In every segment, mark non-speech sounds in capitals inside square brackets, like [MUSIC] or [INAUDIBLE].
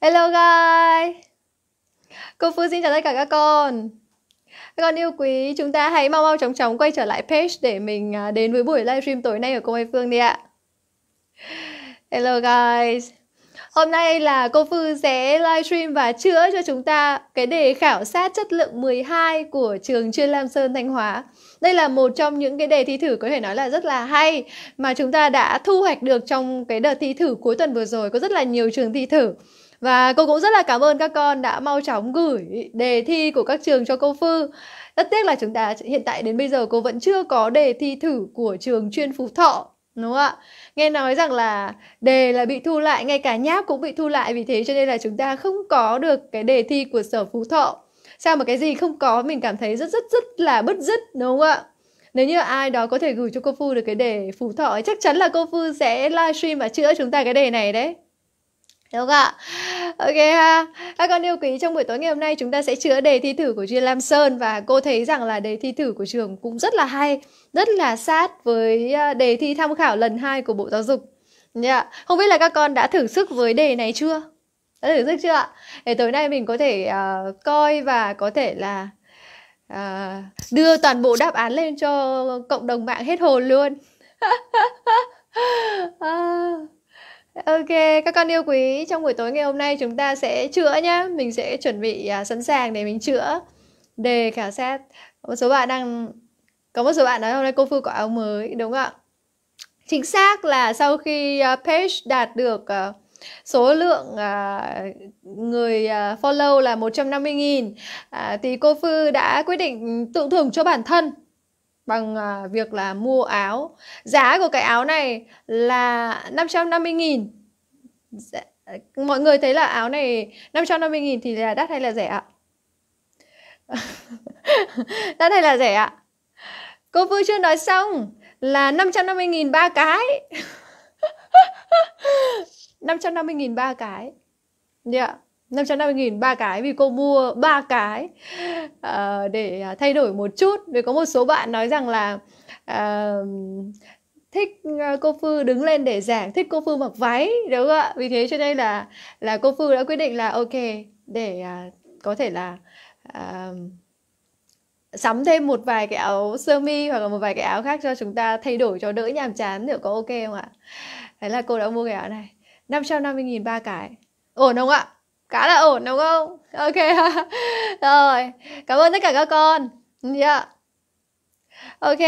Hello guys Cô Phương xin chào tất cả các con Các con yêu quý, chúng ta hãy mau mau chóng chóng quay trở lại page để mình à, đến với buổi livestream tối nay của cô Mai Phương đi ạ Hello guys Hôm nay là cô Phương sẽ livestream và chữa cho chúng ta cái đề khảo sát chất lượng 12 của trường chuyên Lam Sơn Thanh Hóa. Đây là một trong những cái đề thi thử có thể nói là rất là hay mà chúng ta đã thu hoạch được trong cái đợt thi thử cuối tuần vừa rồi có rất là nhiều trường thi thử. Và cô cũng rất là cảm ơn các con đã mau chóng gửi đề thi của các trường cho cô Phư. Rất tiếc là chúng ta hiện tại đến bây giờ cô vẫn chưa có đề thi thử của trường chuyên Phú Thọ đúng không ạ nghe nói rằng là đề là bị thu lại ngay cả nháp cũng bị thu lại vì thế cho nên là chúng ta không có được cái đề thi của sở phú thọ sao mà cái gì không có mình cảm thấy rất rất rất là bứt rứt đúng không ạ nếu như ai đó có thể gửi cho cô phu được cái đề phú thọ chắc chắn là cô phu sẽ livestream và chữa chúng ta cái đề này đấy Đúng không ạ? Ok ha. Các con yêu quý, trong buổi tối ngày hôm nay chúng ta sẽ chữa đề thi thử của Duyên Lam Sơn và cô thấy rằng là đề thi thử của trường cũng rất là hay, rất là sát với à, đề thi tham khảo lần 2 của Bộ Giáo dục. Yeah. Dạ. Không biết là các con đã thử sức với đề này chưa? Đã thử sức chưa ạ? Để tối nay mình có thể uh, coi và có thể là uh, đưa toàn bộ đáp án lên cho cộng đồng mạng hết hồn luôn. [LAUGHS] à. Ok, các con yêu quý, trong buổi tối ngày hôm nay chúng ta sẽ chữa nhá. Mình sẽ chuẩn bị uh, sẵn sàng để mình chữa đề khảo sát. Một số bạn đang có một số bạn nói hôm nay cô Phương có áo mới, đúng không ạ? Chính xác là sau khi uh, page đạt được uh, số lượng uh, người uh, follow là 150.000 uh, thì cô Phương đã quyết định tự thưởng cho bản thân bằng à, việc là mua áo. Giá của cái áo này là 550 nghìn dạ, Mọi người thấy là áo này 550 nghìn thì là đắt hay là rẻ ạ? [LAUGHS] đắt hay là rẻ ạ? Cô Phương chưa nói xong là 550 nghìn ba cái. 550 [LAUGHS] nghìn ba cái. Dạ. Yeah. 550 nghìn ba cái vì cô mua ba cái uh, để à, thay đổi một chút vì có một số bạn nói rằng là uh, thích ờ, cô Phư đứng lên để giảng, thích cô Phư mặc váy đúng không ạ? Vì thế cho nên là là cô Phư đã quyết định là ok để uh, có thể là uh, sắm thêm một vài cái áo sơ mi hoặc là một vài cái áo khác cho chúng ta thay đổi cho đỡ nhàm chán liệu có ok không ạ? Đấy là cô đã mua cái áo này. 550.000 ba cái. Ổn không ạ? khá là ổn đúng không ok [LAUGHS] rồi cảm ơn tất cả các con yeah dạ. ok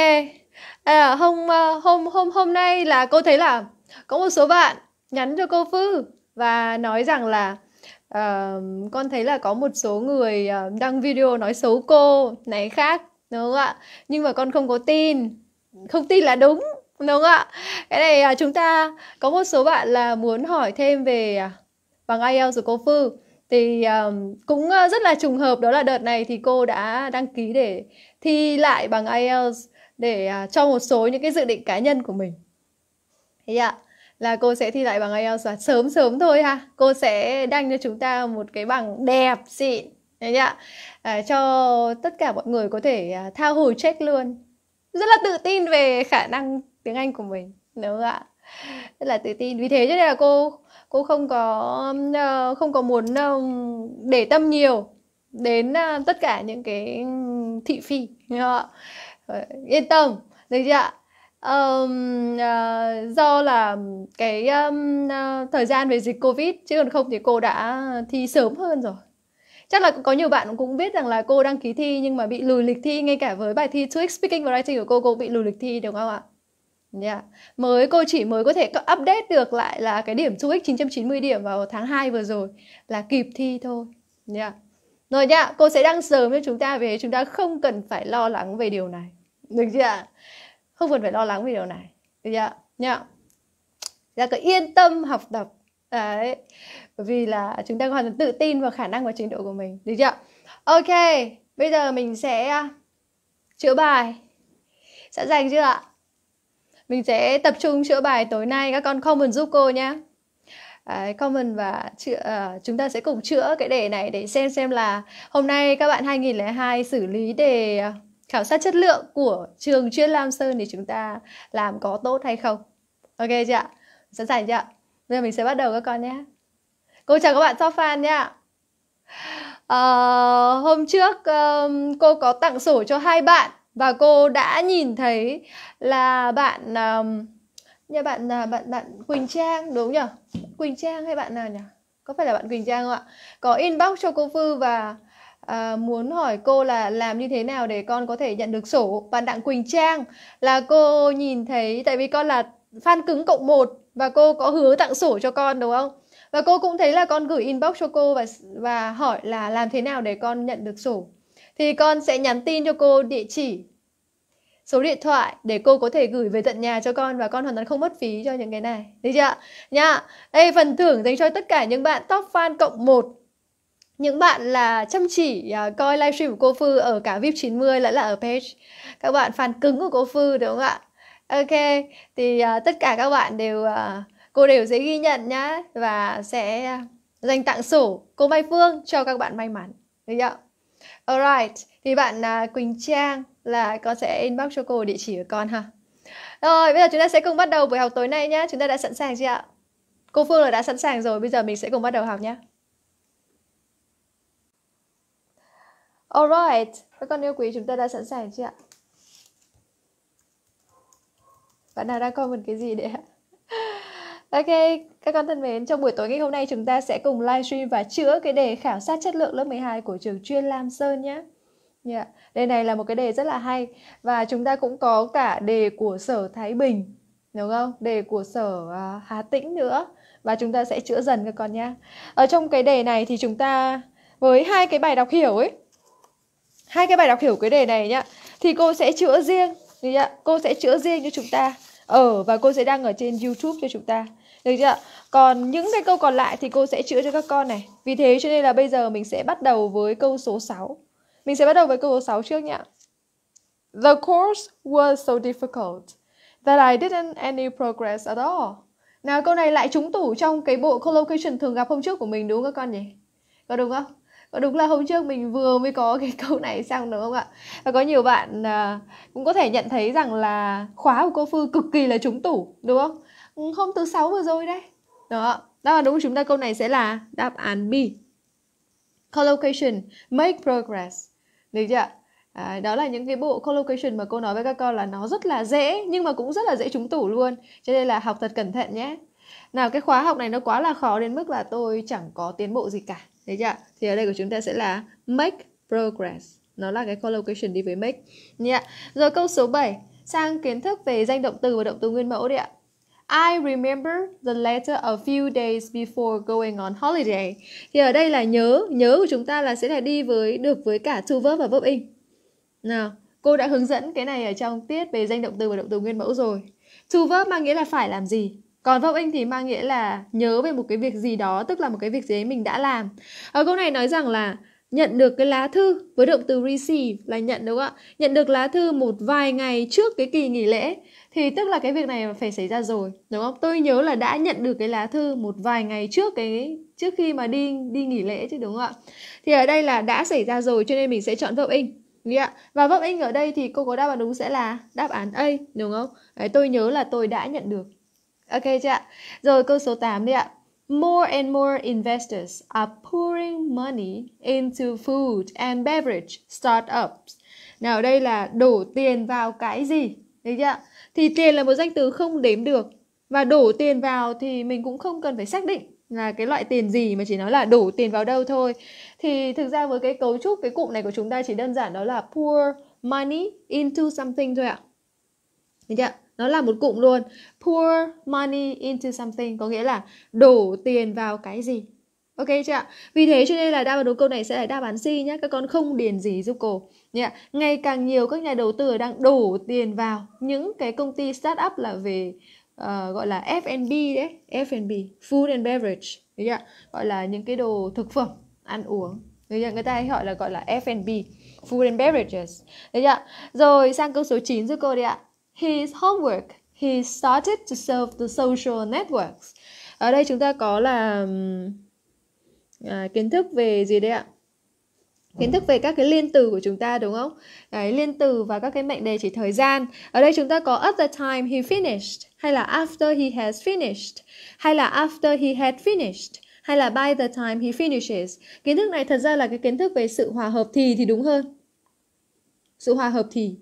à, hôm à, hôm hôm hôm nay là cô thấy là có một số bạn nhắn cho cô Phư và nói rằng là uh, con thấy là có một số người ờ, đăng video nói xấu cô này khác đúng không ạ nhưng mà con không có tin không tin là đúng đúng không ạ cái này à, chúng ta có một số bạn là muốn hỏi thêm về uh, bằng IELTS của cô Phư thì um, cũng ờ, rất là trùng hợp đó là đợt này thì cô đã đăng ký để thi lại bằng IELTS để uh, cho một số những cái dự định cá nhân của mình. Thế ạ. là cô sẽ thi lại bằng IELTS và sớm sớm thôi ha. Cô sẽ đăng cho chúng ta một cái bằng đẹp xịn. thế ạ. À, cho tất cả mọi người có thể uh, à, thao hồi check luôn. Rất là tự tin về khả năng tiếng Anh của mình. Đúng không ạ? Rất là tự tin. Vì thế cho nên là cô cô không có ờ, không có muốn ờ, để tâm nhiều đến ờ, tất cả những cái thị phi dạ. yên tâm được chưa ạ um, uh, do là cái um, uh, thời gian về dịch covid chứ còn không thì cô đã thi sớm hơn rồi chắc là có nhiều bạn cũng biết rằng là cô đăng ký thi nhưng mà bị lùi lịch thi ngay cả với bài thi TOEIC speaking và writing của cô cô bị lùi lịch thi đúng không ạ Yeah. Dạ. Mới cô chỉ mới có thể update được lại là cái điểm TOEIC 990 điểm vào tháng 2 vừa rồi là kịp thi thôi. Yeah. Dạ. Rồi nha cô sẽ đăng sớm cho chúng ta về chúng ta không cần phải lo lắng về điều này. Được chưa? Không cần phải lo lắng về điều này. Được dạ, chưa? Nhá. Ra cứ yên tâm học tập. Đấy. Bởi vì là chúng ta hoàn toàn tự tin vào khả năng và trình độ của mình. Được chưa? Ok, bây giờ mình sẽ à, chữa bài. Sẵn sàng chưa ạ? Mình sẽ tập trung chữa bài tối nay các con comment giúp cô nhé. Đấy, comment và chữa, uh, chúng ta sẽ cùng chữa cái đề này để xem xem là hôm nay các bạn 2002 xử lý đề ờ, khảo sát chất lượng của trường chuyên Lam Sơn thì chúng ta làm có tốt hay không. Ok chưa ạ? Sẵn sàng chưa ạ? Bây giờ mình sẽ bắt đầu các con nhé. Cô chào các bạn fan nhé. Uh, hôm trước um, cô có tặng sổ cho hai bạn và cô đã nhìn thấy là bạn um, nhà bạn là bạn bạn Quỳnh Trang đúng nhỉ? Quỳnh Trang hay bạn nào nhỉ? Có phải là bạn Quỳnh Trang không ạ? Có inbox cho cô Phư và à, muốn hỏi cô là làm như thế nào để con có thể nhận được sổ. Bạn Đặng Quỳnh Trang là cô nhìn thấy tại vì con là fan cứng cộng một và cô có hứa tặng sổ cho con đúng không? Và cô cũng thấy là con gửi inbox cho cô và và hỏi là làm thế nào để con nhận được sổ thì con sẽ nhắn tin cho cô địa chỉ số điện thoại để cô có thể gửi về tận nhà cho con và con hoàn toàn không mất phí cho những cái này. Được chưa? Nha. Đây phần thưởng dành cho tất cả những bạn top fan cộng 1 những bạn là chăm chỉ uh, coi livestream của cô Phư ở cả VIP 90 lẫn là ở page. Các bạn fan cứng của cô Phư đúng không ạ? Ok, thì uh, tất cả các bạn đều uh, cô đều sẽ ghi nhận nhá và sẽ uh, dành tặng sổ cô Mai Phương cho các bạn may mắn. Được chưa? Alright, thì bạn uh, Quỳnh Trang là con sẽ inbox cho cô địa chỉ của con ha. Rồi, bây giờ chúng ta sẽ cùng bắt đầu buổi học tối nay nhé. Chúng ta đã sẵn sàng chưa ạ? Cô Phương là đã sẵn sàng rồi, bây giờ mình sẽ cùng bắt đầu học nhé. Alright, các con yêu quý chúng ta đã sẵn sàng chưa ạ? Bạn nào đang coi một cái gì đấy ạ? Ok, các con thân mến, trong buổi tối ngày hôm nay chúng ta sẽ cùng livestream và chữa cái đề khảo sát chất lượng lớp 12 của trường chuyên Lam Sơn nhé. Yeah. Dạ, đề này là một cái đề rất là hay và chúng ta cũng có cả đề của Sở Thái Bình, đúng không? Đề của Sở uh, Hà Tĩnh nữa và chúng ta sẽ chữa dần các con nhé. Ở trong cái đề này thì chúng ta với hai cái bài đọc hiểu ấy, hai cái bài đọc hiểu cái đề này nhá, thì cô sẽ chữa riêng, cô sẽ chữa riêng cho chúng ta ở và cô sẽ đăng ở trên YouTube cho chúng ta được chưa? Còn những cái câu còn lại thì cô sẽ chữa cho các con này. Vì thế cho nên là bây giờ mình sẽ bắt đầu với câu số 6. Mình sẽ bắt đầu với câu số 6 trước nhá. The course was so difficult that I didn't any progress at all. Nào câu này lại trúng tủ trong cái bộ collocation thường gặp hôm trước của mình đúng không các con nhỉ? Có đúng không? có đúng là hôm trước mình vừa mới có cái [LAUGHS] câu này xong đúng không ạ? Và có nhiều bạn à, cũng có thể nhận thấy rằng là khóa của cô Phương cực kỳ là trúng tủ đúng không? hôm thứ sáu vừa rồi đây đó đáp án đúng của chúng ta câu này sẽ là đáp án B collocation make progress được chưa À, đó là những cái bộ collocation mà cô nói với các con là nó rất là dễ nhưng mà cũng rất là dễ trúng tủ luôn cho nên là học thật cẩn thận nhé nào cái khóa học này nó quá là khó đến mức là tôi chẳng có tiến bộ gì cả Đấy chưa? Thì ở đây của chúng ta sẽ là make progress. Nó là cái collocation đi với make. Nhạ. Rồi câu số 7 sang kiến thức về danh động từ và động từ nguyên mẫu đi ạ. I remember the letter a few days before going on holiday. Thì ở đây là nhớ, nhớ của chúng ta là sẽ là đi với được với cả to verb và verb in. Nào, cô đã hướng dẫn cái này ở trong tiết về danh động từ và động từ nguyên mẫu rồi. To verb mang nghĩa là phải làm gì. Còn verb in thì mang nghĩa là nhớ về một cái việc gì đó, tức là một cái việc gì đấy mình đã làm. Ở câu này nói rằng là nhận được cái lá thư với động từ receive là nhận đúng không ạ? Nhận được lá thư một vài ngày trước cái kỳ nghỉ lễ thì tức là cái việc này phải xảy ra rồi đúng không tôi nhớ là đã nhận được cái lá thư một vài ngày trước cái trước khi mà đi đi nghỉ lễ chứ đúng không ạ thì ở đây là đã xảy ra rồi cho nên mình sẽ chọn vấp in Yeah. Và vấp in ở đây thì cô có đáp án đúng sẽ là đáp án A, đúng không? Đấy, tôi nhớ là tôi đã nhận được. Ok chưa ạ? Rồi câu số 8 đi ạ. More and more investors are pouring money into food and beverage startups. Nào đây là đổ tiền vào cái gì? Đấy chưa thì tiền là một danh từ không đếm được và đổ tiền vào thì mình cũng không cần phải xác định là cái loại tiền gì mà chỉ nói là đổ tiền vào đâu thôi thì thực ra với cái cấu trúc cái cụm này của chúng ta chỉ đơn giản đó là pour money into something thôi ạ được chưa nó là một cụm luôn pour money into something có nghĩa là đổ tiền vào cái gì ok chưa ạ vì thế cho nên là đáp án đúng câu này sẽ là đáp án C nhé các con không điền gì giúp cô Yeah. Dạ, ngày càng nhiều các nhà đầu tư đang đổ tiền vào những cái công ty startup là về uh, gọi là F&B đấy, F&B, food and beverage, đấy gọi là những cái đồ thực phẩm, ăn uống. người ta hay gọi là gọi là F&B, food and beverages. Đấy Rồi sang câu số 9 giúp cô đi ạ. His homework, he started to serve the social networks. Ở đây chúng ta có là uh, kiến thức về gì đấy ạ? kiến thức về các cái liên từ của chúng ta đúng không? Cái liên từ và các cái mệnh đề chỉ thời gian. Ở đây chúng ta có at the time he finished hay là after he has finished hay là after he had finished hay là by the time he finishes. Kiến thức này thật ra là cái kiến thức về sự hòa hợp thì thì đúng hơn. Sự hòa hợp thì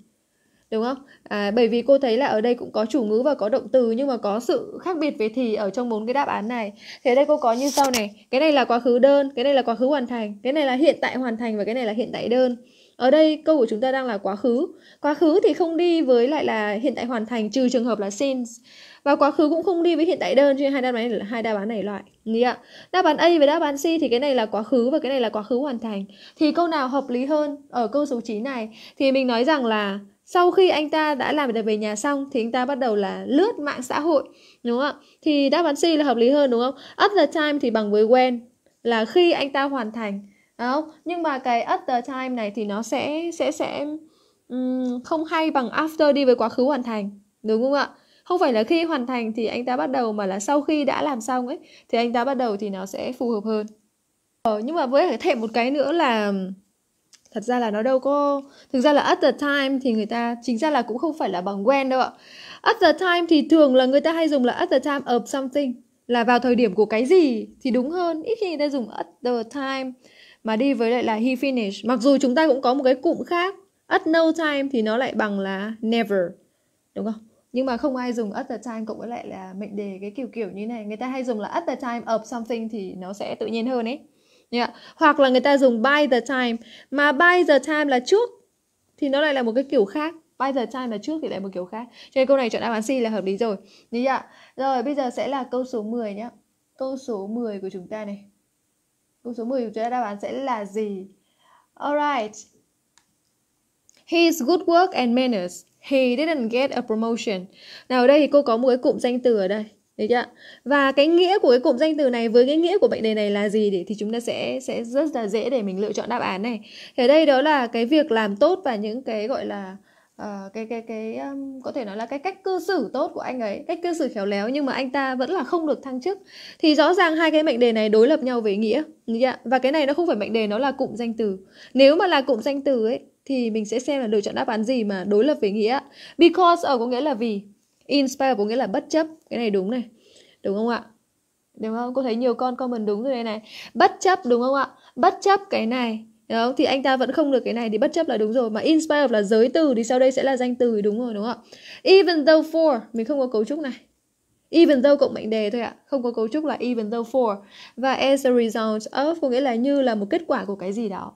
đúng không? À, bởi vì cô thấy là ở đây cũng có chủ ngữ và có động từ nhưng mà có sự khác biệt về thì ở trong bốn cái đáp án này. Thế đây cô có như sau này, cái này là quá khứ đơn, cái này là quá khứ hoàn thành, cái này là hiện tại hoàn thành và cái này là hiện tại đơn. Ở đây câu của chúng ta đang là quá khứ. Quá khứ thì không đi với lại là hiện tại hoàn thành trừ trường hợp là since. Và quá khứ cũng không đi với hiện tại đơn cho hai đáp án này hai đáp án này loại. Nhỉ ạ? Đáp án A và đáp án C thì cái này là quá khứ và cái này là quá khứ hoàn thành. Thì câu nào hợp lý hơn ở câu số 9 này thì mình nói rằng là sau khi anh ta đã làm được về nhà xong thì anh ta bắt đầu là lướt mạng xã hội đúng không ạ thì đáp án C là hợp lý hơn đúng không at the time thì bằng với when là khi anh ta hoàn thành đúng không nhưng mà cái at the time này thì nó sẽ sẽ sẽ um, không hay bằng after đi với quá khứ hoàn thành đúng không ạ không phải là khi hoàn thành thì anh ta bắt đầu mà là sau khi đã làm xong ấy thì anh ta bắt đầu thì nó sẽ phù hợp hơn ờ, nhưng mà với thêm một cái nữa là thật ra là nó đâu có thực ra là at the time thì người ta chính ra là cũng không phải là bằng when đâu ạ at the time thì thường là người ta hay dùng là at the time of something là vào thời điểm của cái gì thì đúng hơn ít khi người ta dùng at the time mà đi với lại là he finished mặc dù chúng ta cũng có một cái cụm khác at no time thì nó lại bằng là never đúng không nhưng mà không ai dùng at the time cộng với lại là mệnh đề cái kiểu kiểu như này người ta hay dùng là at the time of something thì nó sẽ tự nhiên hơn ấy Yeah. Hoặc là người ta dùng by the time Mà by the time là trước Thì nó lại là một cái kiểu khác By the time là trước thì lại một kiểu khác Cho nên câu này chọn đáp án C là hợp lý rồi Đấy ạ Rồi bây giờ sẽ là câu số 10 nhé Câu số 10 của chúng ta này Câu số 10 của chúng ta đáp án sẽ là gì Alright His good work and manners He didn't get a promotion Nào ở đây thì cô có một cái cụm danh từ ở đây được chưa? Và cái nghĩa của cái cụm danh từ này với cái nghĩa của mệnh đề này là gì để thì chúng ta sẽ sẽ rất là dễ để mình lựa chọn đáp án này. Thì ở đây đó là cái việc làm tốt và những cái gọi là uh, cái cái cái um, có thể nói là cái cách cư xử tốt của anh ấy, cách cư xử khéo léo nhưng mà anh ta vẫn là không được thăng chức. Thì rõ ràng hai cái mệnh đề này đối lập nhau về nghĩa. Được chưa? Và cái này nó không phải mệnh đề nó là cụm danh từ. Nếu mà là cụm danh từ ấy thì mình sẽ xem là lựa chọn đáp án gì mà đối lập về nghĩa. Because ở ờ, có nghĩa là vì inspire có nghĩa là bất chấp cái này đúng này đúng không ạ đúng không cô thấy nhiều con comment đúng rồi đây này bất chấp đúng không ạ bất chấp cái này đúng không? thì anh ta vẫn không được cái này thì bất chấp là đúng rồi mà inspire là giới từ thì sau đây sẽ là danh từ đúng rồi đúng không ạ even though for mình không có cấu trúc này even though cộng mệnh đề thôi ạ không có cấu trúc là even though for và as a result of có nghĩa là như là một kết quả của cái gì đó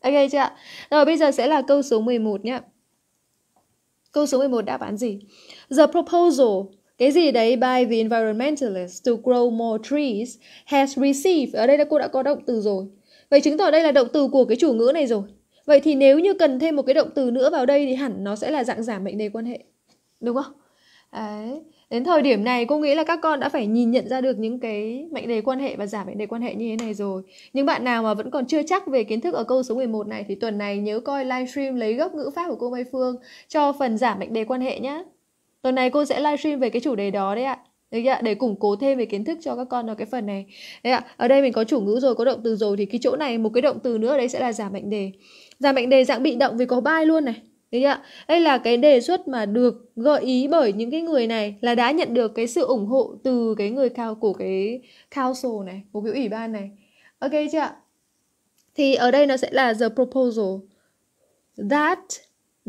ok chưa ạ rồi bây giờ sẽ là câu số 11 nhé Câu số 11 đáp án gì? The proposal cái gì đấy by the environmentalists to grow more trees has received ở đây là cô đã có động từ rồi vậy chứng tỏ đây là động từ của cái chủ ngữ này rồi vậy thì nếu như cần thêm một cái động từ nữa vào đây thì hẳn nó sẽ là dạng giảm mệnh đề quan hệ đúng không đấy đến thời điểm này cô nghĩ là các con đã phải nhìn nhận ra được những cái mệnh đề quan hệ và giảm mệnh đề quan hệ như thế này rồi những bạn nào mà vẫn còn chưa chắc về kiến thức ở câu số 11 này thì tuần này nhớ coi livestream lấy gốc ngữ pháp của cô Mai Phương cho phần giảm mệnh đề quan hệ nhé tuần này cô sẽ livestream về cái chủ đề đó đấy ạ Đấy ạ, để củng cố thêm về kiến thức cho các con ở cái phần này. Đấy ạ, ở đây mình có chủ ngữ rồi, có động từ rồi thì cái chỗ này một cái động từ nữa đấy sẽ là giảm mệnh đề. Giảm mệnh đề dạng bị động vì có bai luôn này. Đấy ạ. Đây là cái đề xuất mà được gợi ý bởi những cái người này là đã nhận được cái sự ủng hộ từ cái người cao của cái council này, của cái ủy ban này. Ok chưa ạ? Thì ở đây nó sẽ là the proposal that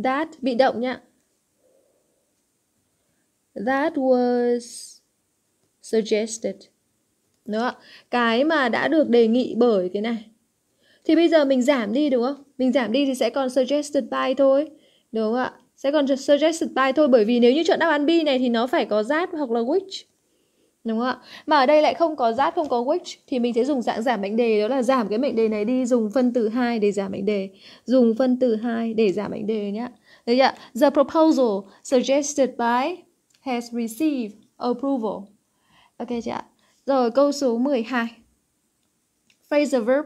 that bị động nhá. That was suggested. Đó, cái mà đã được đề nghị bởi cái này. Thì bây giờ mình giảm đi đúng không? Mình giảm đi thì sẽ còn suggested by thôi. Đúng ạ. Sẽ còn suggest by thôi bởi vì nếu như chọn đáp án B này thì nó phải có that hoặc là which. Đúng không ạ? Mà ở đây lại không có that, không có which thì mình sẽ dùng dạng giảm mệnh đề đó là giảm cái mệnh đề này đi dùng phân từ 2 để giảm mệnh đề. Dùng phân từ 2 để giảm mệnh đề nhé. Được chưa? The proposal suggested by has received approval. Ok chưa ạ? Rồi câu số 12. Phrasal verb.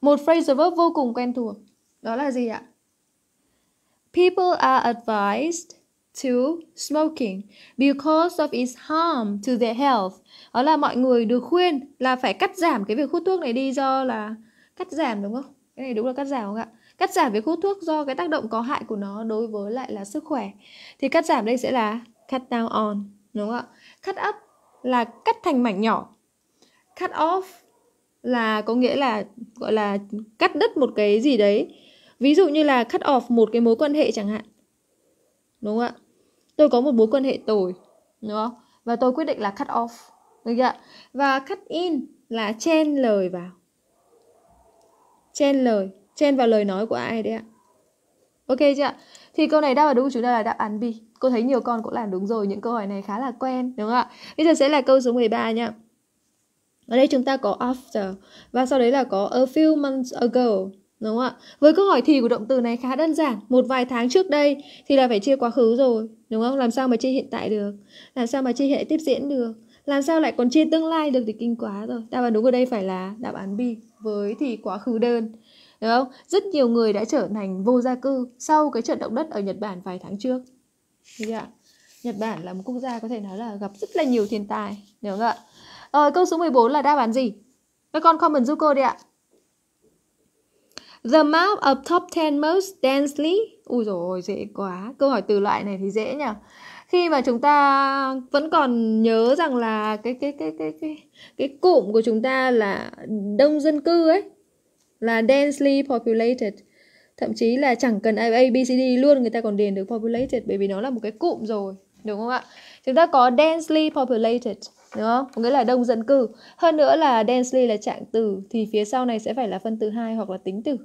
Một phrasal verb vô cùng quen thuộc. Đó là gì ạ? People are advised to smoking because of its harm to their health. Đó là mọi người được khuyên là phải cắt giảm cái việc hút thuốc này đi do là cắt giảm đúng không? Cái này đúng là cắt giảm không ạ? Cắt giảm việc hút thuốc do cái tác động có hại của nó đối với lại là sức khỏe. Thì cắt giảm đây sẽ là cut down on, đúng không ạ? Cut up là cắt thành mảnh nhỏ. Cut off là có nghĩa là gọi là cắt đứt một cái gì đấy ví dụ như là cut off một cái mối quan hệ chẳng hạn đúng không ạ tôi có một mối quan hệ tồi đúng không và tôi quyết định là cut off được chưa và cut in là chen lời vào chen lời chen vào lời nói của ai đấy ạ ok chưa thì câu này đáp án đúng chúng ta là đáp án B cô thấy nhiều con cũng làm đúng rồi những câu hỏi này khá là quen đúng không ạ bây giờ sẽ là câu số 13 nhá ở đây chúng ta có after và sau đấy là có a few months ago Đúng không ạ? Với câu hỏi thì của động từ này khá đơn giản. Một vài tháng trước đây thì là phải chia quá khứ rồi. Đúng không? Làm sao mà chia hiện tại được? Làm sao mà chia hệ tiếp diễn được? Làm sao lại còn chia tương lai được thì kinh quá rồi. Đáp án đúng ở đây phải là đáp án B. Với thì quá khứ đơn. Đúng không? Rất nhiều người đã trở thành vô gia cư sau cái trận động đất ở Nhật Bản vài tháng trước. Được ạ? Nhật Bản là một quốc gia có thể nói là gặp rất là nhiều thiên tai. Đúng không ạ? Ờ, câu số 14 là đáp án gì? Các con comment giúp cô đi ạ. The map of top 10 most densely Ui dồi ôi, dễ quá Câu hỏi từ loại này thì dễ nhỉ Khi mà chúng ta vẫn còn nhớ rằng là Cái cái cái cái cái cái cụm của chúng ta là đông dân cư ấy Là densely populated Thậm chí là chẳng cần A, B, C, D luôn Người ta còn điền được populated Bởi vì nó là một cái cụm rồi Đúng không ạ? Chúng ta có densely populated đúng không? Có nghĩa là đông dân cư. Hơn nữa là densely là trạng từ thì phía sau này sẽ phải là phân từ hai hoặc là tính từ.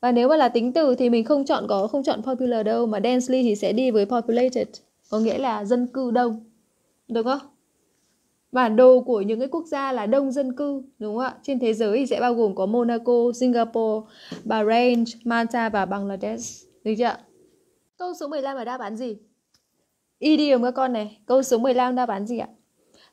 Và nếu mà là tính từ thì mình không chọn có không chọn popular đâu mà densely thì sẽ đi với populated, có nghĩa là dân cư đông. Đúng không? Bản đồ của những cái quốc gia là đông dân cư, đúng không ạ? Trên thế giới thì sẽ bao gồm có Monaco, Singapore, Bahrain, Malta và Bangladesh. Được chưa ạ? Câu số 15 là đáp án gì? Idiom các con này, câu số 15 đáp án gì ạ?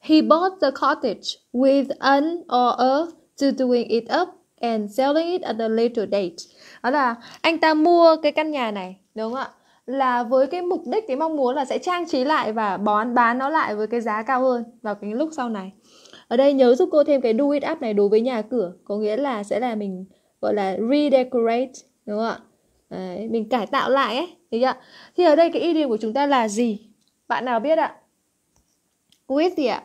He bought the cottage with an or a to doing it up and selling it at a later date. Đó là anh ta mua cái căn nhà này, đúng không ạ? Là với cái mục đích, cái mong muốn là sẽ trang trí lại và bán bán nó lại với cái giá cao hơn vào cái lúc sau này. Ở đây nhớ giúp cô thêm cái do it up này đối với nhà cửa, có nghĩa là sẽ là mình gọi là redecorate, đúng không ạ? Đấy, mình cải tạo lại ấy, thấy chưa? Thì ở đây cái idiom của chúng ta là gì? Bạn nào biết ạ? With gì ạ?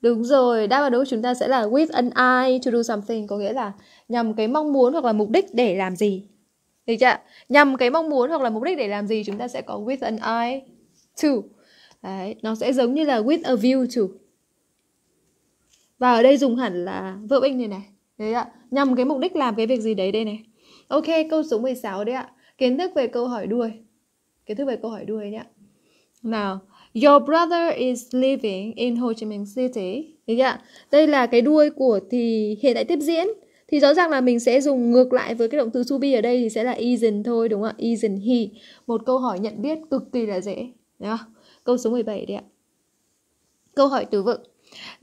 Đúng rồi, đáp án đúng chúng ta sẽ là with an eye to do something có nghĩa là nhằm cái mong muốn hoặc là mục đích để làm gì. Được chưa? Nhằm cái mong muốn hoặc là mục đích để làm gì chúng ta sẽ có with an eye to. Đấy, nó sẽ giống như là with a view to. Và ở đây dùng hẳn là verb in này này. Đấy ạ, nhằm cái mục đích làm cái việc gì đấy đây này. Ok, câu số 16 đấy ạ. Kiến thức về câu hỏi đuôi. Kiến thức về câu hỏi đuôi nhé nào, your brother is living in Ho Chi Minh City. Đấy ạ. Đây là cái đuôi của thì hiện tại tiếp diễn. Thì rõ ràng là mình sẽ dùng ngược lại với cái động từ to be ở đây thì sẽ là isn't thôi đúng không ạ? Isn't he. Một câu hỏi nhận biết cực kỳ là dễ. Đấy Câu số 17 đấy ạ. Câu hỏi từ vựng.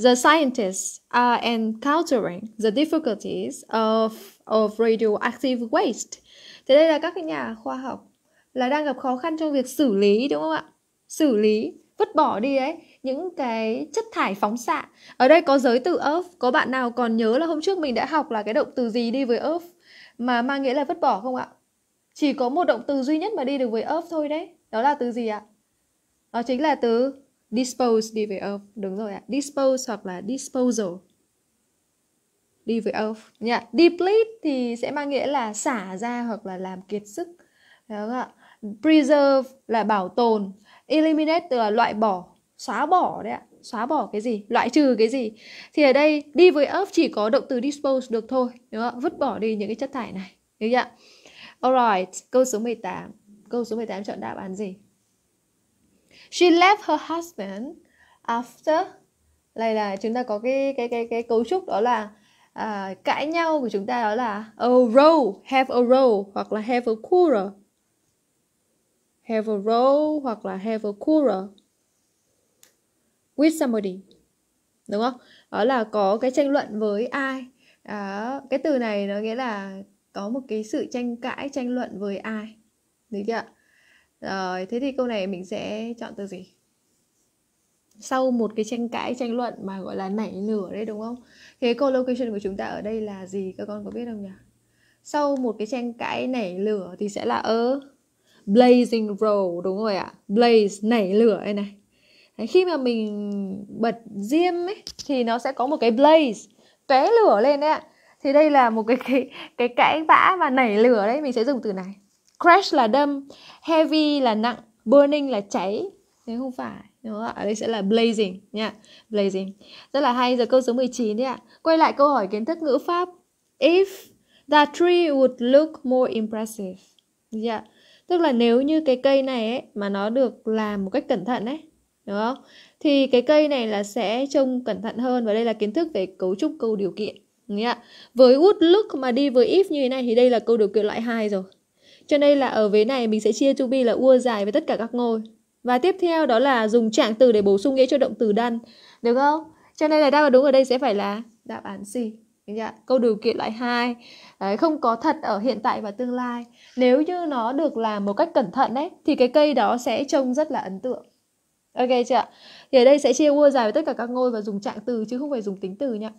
The scientists are encountering the difficulties of of radioactive waste. Thế đây là các cái nhà khoa học là đang gặp khó khăn trong việc xử lý đúng không ạ? xử lý vứt bỏ đi ấy những cái chất thải phóng xạ ở đây có giới từ earth có bạn nào còn nhớ là hôm trước mình đã học là cái động từ gì đi với earth mà mang nghĩa là vứt bỏ không ạ chỉ có một động từ duy nhất mà đi được với earth thôi đấy đó là từ gì ạ đó chính là từ dispose đi với earth đúng rồi ạ dispose hoặc là disposal đi với earth nha yeah. deplete thì sẽ mang nghĩa là xả ra hoặc là làm kiệt sức đúng không ạ preserve là bảo tồn eliminate tức là loại bỏ xóa bỏ đấy ạ xóa bỏ cái gì loại trừ cái gì thì ở đây đi với off chỉ có động từ dispose được thôi đúng không vứt bỏ đi những cái chất thải này được chưa alright câu số 18 câu số 18 chọn đáp án gì she left her husband after đây là chúng ta có cái cái cái cái cấu trúc đó là à, cãi nhau của chúng ta đó là a row have a row hoặc là have a quarrel have a row hoặc là have a quarrel with somebody đúng không đó là có cái tranh luận với ai đó, cái từ này nó nghĩa là có một cái sự tranh cãi tranh luận với ai được chưa rồi thế thì câu này mình sẽ chọn từ gì sau một cái tranh cãi tranh luận mà gọi là nảy lửa đấy đúng không thế collocation của chúng ta ở đây là gì các con có biết không nhỉ sau một cái tranh cãi nảy lửa thì sẽ là ơ blazing roll đúng rồi ạ blaze nảy lửa đây này Đấy, khi mà mình bật diêm ấy thì nó sẽ có một cái blaze tóe lửa lên đấy ạ thì đây là một cái cái cái cãi vã và nảy lửa đấy mình sẽ dùng từ này crash là đâm heavy là nặng burning là cháy nếu không phải đúng không ạ? Ở đây sẽ là blazing nha. Blazing. Rất là hay giờ câu số 19 đấy ạ. Quay lại câu hỏi kiến thức ngữ pháp. If the tree would look more impressive. Yeah. Dạ tức là nếu như cái cây này ấy, mà nó được làm một cách cẩn thận ấy đúng không thì cái cây này là sẽ trông cẩn thận hơn và đây là kiến thức về cấu trúc câu điều kiện nghĩa với would look mà đi với if như thế này thì đây là câu điều kiện loại hai rồi cho nên là ở vế này mình sẽ chia to be là ua dài với tất cả các ngôi và tiếp theo đó là dùng trạng từ để bổ sung nghĩa cho động từ đan được không cho nên là đáp án đúng ở đây sẽ phải là đáp án C Dạ, câu điều kiện loại 2 đấy, Không có thật ở hiện tại và tương lai Nếu như nó được làm một cách cẩn thận đấy Thì cái cây đó sẽ trông rất là ấn tượng Ok chưa ạ? Thì ở đây sẽ chia word dài với tất cả các ngôi và dùng trạng từ chứ không phải dùng tính từ nhá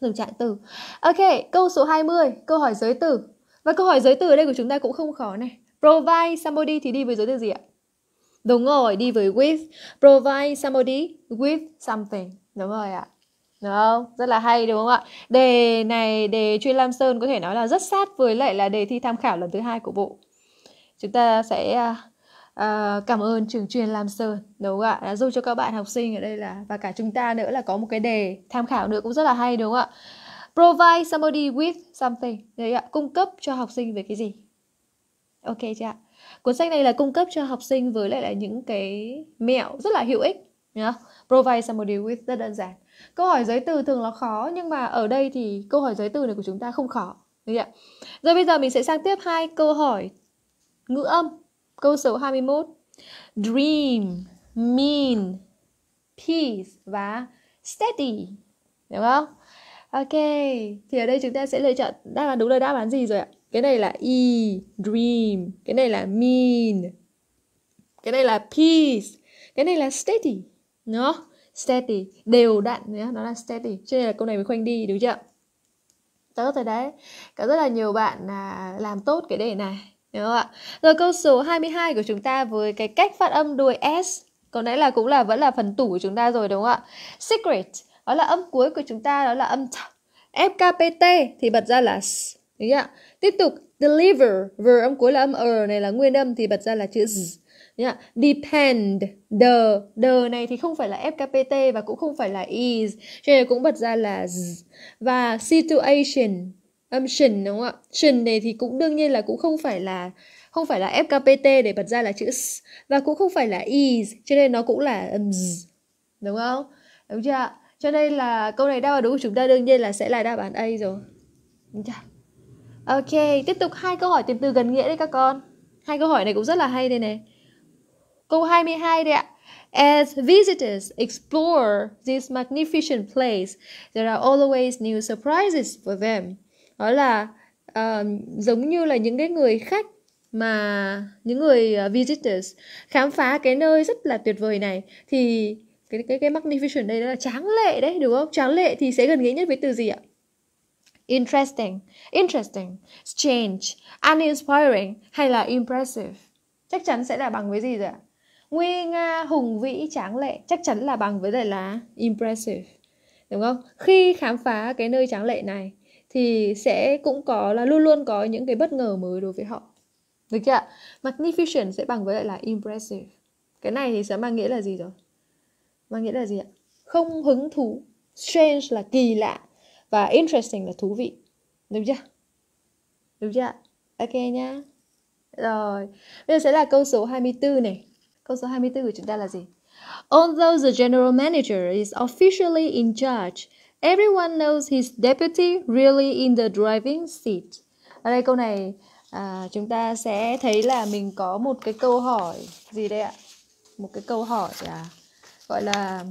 Dùng trạng từ Ok, câu số 20, câu hỏi giới từ Và câu hỏi giới từ ở đây của chúng ta cũng không khó này Provide somebody thì đi với giới từ gì ạ? Đúng rồi, đi với with Provide somebody with something Đúng rồi ạ Đúng không? Rất là hay đúng không ạ? Đề này, đề chuyên Lam Sơn có thể nói là rất sát với lại là đề thi tham khảo lần thứ hai của bộ. Chúng ta sẽ à, à, cảm ơn trường chuyên Lam Sơn đúng không ạ đã giúp cho các bạn học sinh ở đây là và cả chúng ta nữa là có một cái đề tham khảo nữa cũng rất là hay đúng không ạ provide somebody with something đấy ạ cung cấp cho học sinh về cái gì ok chưa ạ cuốn sách này là cung cấp cho học sinh với lại là những cái mẹo rất là hữu ích nhá provide somebody with rất đơn giản câu hỏi giới từ thường là khó nhưng mà ở đây thì câu hỏi giới từ này của chúng ta không khó được ạ rồi bây giờ mình sẽ sang tiếp hai câu hỏi ngữ âm câu số 21 dream mean peace và steady đúng không ok thì ở đây chúng ta sẽ lựa chọn đáp án đúng là đáp án gì rồi ạ cái này là e dream cái này là mean cái này là peace cái này là steady nó steady đều đặn nhé nó là steady cho nên là câu này mới khoanh đi đúng chưa Tớ thấy đấy có rất là nhiều bạn là làm tốt cái đề này đúng không ạ rồi câu số 22 của chúng ta với cái cách phát âm đuôi s có nãy là cũng là vẫn là phần tủ của chúng ta rồi đúng không ạ secret đó là âm cuối của chúng ta đó là âm th fkpt thì bật ra là s đúng không ạ tiếp tục deliver v âm cuối là âm r này là nguyên âm thì bật ra là chữ z yeah. depend the the này thì không phải là fkpt và cũng không phải là is cho nên cũng bật ra là z. và situation âm shin đúng không ạ shin này thì cũng đương nhiên là cũng không phải là không phải là fkpt để bật ra là chữ s và cũng không phải là is cho nên nó cũng là âm um, z đúng không đúng chưa ạ cho nên là câu này đáp án đúng của chúng ta đương nhiên là sẽ là đáp án a rồi đúng chưa ok tiếp tục hai câu hỏi tìm từ gần nghĩa đi các con hai câu hỏi này cũng rất là hay đây này Câu 22 đấy ạ. As visitors explore this magnificent place, there are always new surprises for them. Đó là uh, giống như là những cái người khách mà những người uh, visitors khám phá cái nơi rất là tuyệt vời này thì cái cái cái magnificent đây là tráng lệ đấy đúng không? Tráng lệ thì sẽ gần nghĩa nhất với từ gì ạ? Interesting, interesting, strange, uninspiring hay là impressive. Chắc chắn sẽ là bằng với gì rồi ạ? nguy nga hùng vĩ tráng lệ chắc chắn là bằng với lại là impressive đúng không khi khám phá cái nơi tráng lệ này thì sẽ cũng có là luôn luôn có những cái bất ngờ mới đối với họ được chưa magnificent sẽ bằng với lại là impressive cái này thì sẽ mang nghĩa là gì rồi mang nghĩa là gì ạ không hứng thú strange là kỳ lạ và interesting là thú vị được chưa được chưa ok nhá rồi bây giờ sẽ là câu số 24 này Câu số 24 của chúng ta là gì? Although the general manager is officially in charge, everyone knows his deputy really in the driving seat. Ở đây câu này à, chúng ta sẽ thấy là mình có một cái câu hỏi gì đây ạ? Một cái câu hỏi à, gọi là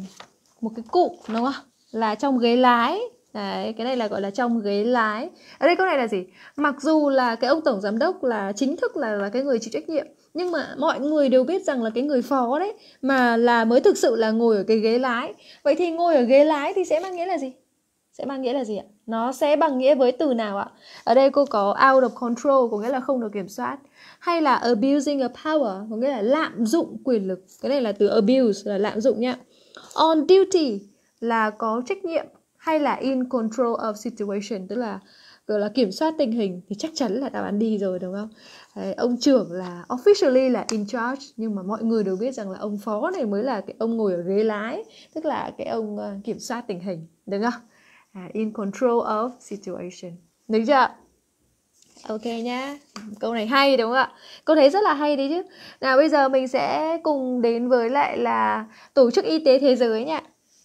một cái cụ đúng không? Là trong ghế lái Đấy, cái này là gọi là trong ghế lái. Ở đây câu này là gì? Mặc dù là cái ông tổng giám đốc là chính thức là, là cái người chịu trách nhiệm, nhưng mà mọi người đều biết rằng là cái người phó đấy mà là mới thực sự là ngồi ở cái ghế lái vậy thì ngồi ở ghế lái thì sẽ mang nghĩa là gì sẽ mang nghĩa là gì ạ nó sẽ bằng nghĩa với từ nào ạ ở đây cô có out of control có nghĩa là không được kiểm soát hay là abusing a power có nghĩa là lạm dụng quyền lực cái này là từ abuse là lạm dụng nhá on duty là có trách nhiệm hay là in control of situation tức là gọi là kiểm soát tình hình thì chắc chắn là đáp án đi rồi đúng không Đấy, ông trưởng là officially là in charge nhưng mà mọi người đều biết rằng là ông phó này mới là cái ông ngồi ở ghế lái tức là cái ông ờ, kiểm soát tình hình được không à, in control of situation được chưa ok nhá câu này hay đúng không ạ câu thấy rất là hay đấy chứ nào bây giờ mình sẽ cùng đến với lại là tổ chức y tế thế giới nha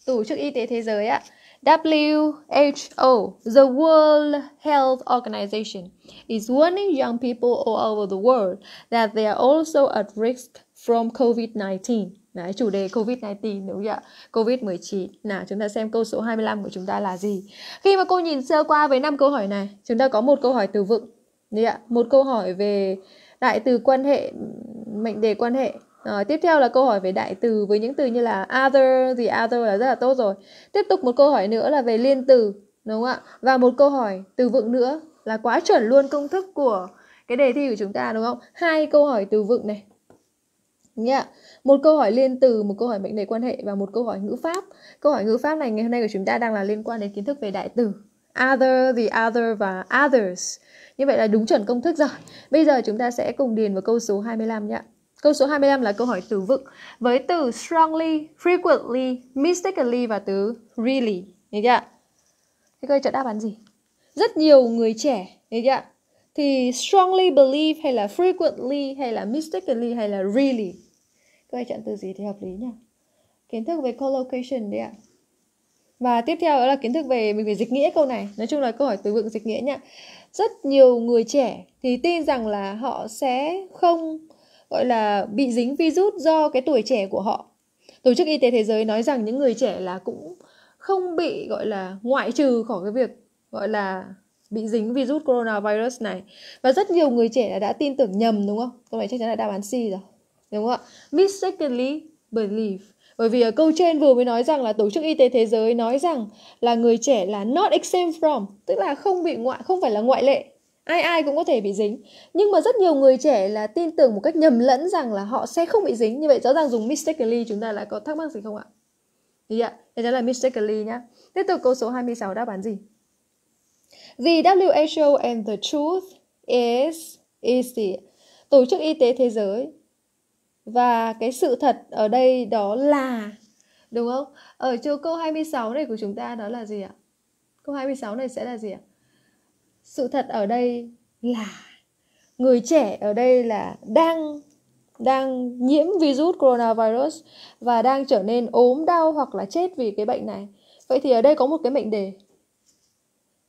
tổ chức y tế thế giới ạ WHO, the World Health Organization, is warning young people all over the world that they are also at risk from COVID-19. Đấy, chủ đề COVID-19 đúng không ạ? COVID-19. Nào, chúng ta xem câu số 25 của chúng ta là gì? Khi mà cô nhìn sơ qua với năm câu hỏi này, chúng ta có một câu hỏi từ vựng. Đấy ạ, một câu hỏi về đại từ quan hệ mệnh đề quan hệ rồi, ờ, tiếp theo là câu hỏi về đại từ với những từ như là other, the other là rất là tốt rồi. Tiếp tục một câu hỏi nữa là về liên từ, đúng không ạ? Và một câu hỏi từ vựng nữa là quá chuẩn luôn công thức của cái đề thi của chúng ta đúng không? Hai câu hỏi từ vựng này. Nhá. Yeah. Một câu hỏi liên từ, một câu hỏi mệnh đề quan hệ và một câu hỏi ngữ pháp. Câu hỏi ngữ pháp này ngày hôm nay của chúng ta đang là liên quan đến kiến thức về đại từ. Other, the other và others. Như vậy là đúng chuẩn công thức rồi. Bây giờ chúng ta sẽ cùng điền vào câu số 25 nhé. Câu số 25 là câu hỏi từ vựng với từ strongly, frequently, mistakenly và từ really. Đấy chưa? Thế coi chọn đáp án gì? Rất nhiều người trẻ, đấy chưa? Thì strongly believe hay là frequently hay là mistakenly hay là really. câu bạn chọn từ gì thì hợp lý nhỉ? Kiến thức về collocation đấy ạ. Và tiếp theo đó là kiến thức về mình phải dịch nghĩa câu này. Nói chung là câu hỏi từ vựng dịch nghĩa nhá. Rất nhiều người trẻ thì tin rằng là họ sẽ không gọi là bị dính virus do cái tuổi trẻ của họ tổ chức y tế thế giới nói rằng những người trẻ là cũng không bị gọi là ngoại trừ khỏi cái việc gọi là bị dính virus coronavirus này và rất nhiều người trẻ đã, đã tin tưởng nhầm đúng không câu này chắc chắn là đáp án C rồi đúng không ạ mistakenly believe bởi vì ở à, câu trên vừa mới nói rằng là tổ chức y tế thế giới nói rằng là người trẻ là not exempt from tức là không bị ngoại không phải là ngoại lệ ai ai cũng có thể bị dính nhưng mà rất nhiều người trẻ là tin tưởng một cách nhầm lẫn rằng là họ sẽ không bị dính như vậy rõ ràng dùng mistakenly chúng ta lại có thắc mắc gì không ạ Ý ạ, đây đó là mistakenly nhá. Tiếp tục câu số 26 đáp án gì? The WHO and the truth is is the Tổ chức Y tế Thế giới và cái sự thật ở đây đó là đúng không? Ở chỗ câu 26 này của chúng ta đó là gì ạ? Câu 26 này sẽ là gì ạ? sự thật ở đây là người trẻ ở đây là đang đang nhiễm virus coronavirus và đang trở nên ốm đau hoặc là chết vì cái bệnh này vậy thì ở đây có một cái mệnh đề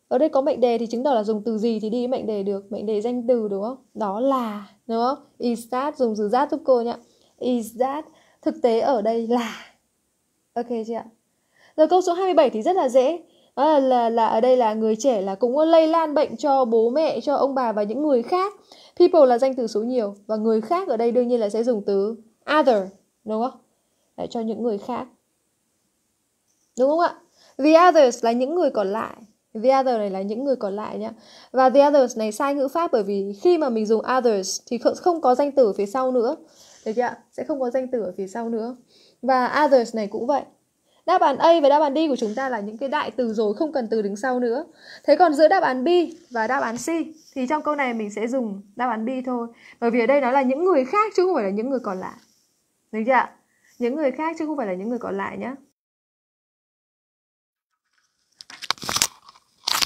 ở đây có mệnh đề thì chứng tỏ là dùng từ gì thì đi mệnh đề được mệnh đề danh từ đúng không đó là đúng không is that dùng từ that giúp cô nhá is that thực tế ở đây là ok chị ạ rồi câu số 27 thì rất là dễ đó ờ, là, là là ở đây là người trẻ là cũng lây lan bệnh cho bố mẹ cho ông bà và những người khác people là danh từ số nhiều và người khác ở đây đương nhiên là sẽ dùng từ other đúng không để cho những người khác đúng không ạ the others là những người còn lại the other này là những người còn lại nhá và the others này sai ngữ pháp bởi vì khi mà mình dùng others thì không có danh từ ở phía sau nữa được chưa sẽ không có danh từ ở phía sau nữa và others này cũng vậy đáp án A và đáp án D của chúng ta là những cái đại từ rồi không cần từ đứng sau nữa thế còn giữa đáp án B và đáp án C thì trong câu này mình sẽ dùng đáp án B thôi bởi vì ở đây nó là những người khác chứ không phải là những người còn lại được chưa ạ những người khác chứ không phải là những người còn lại nhé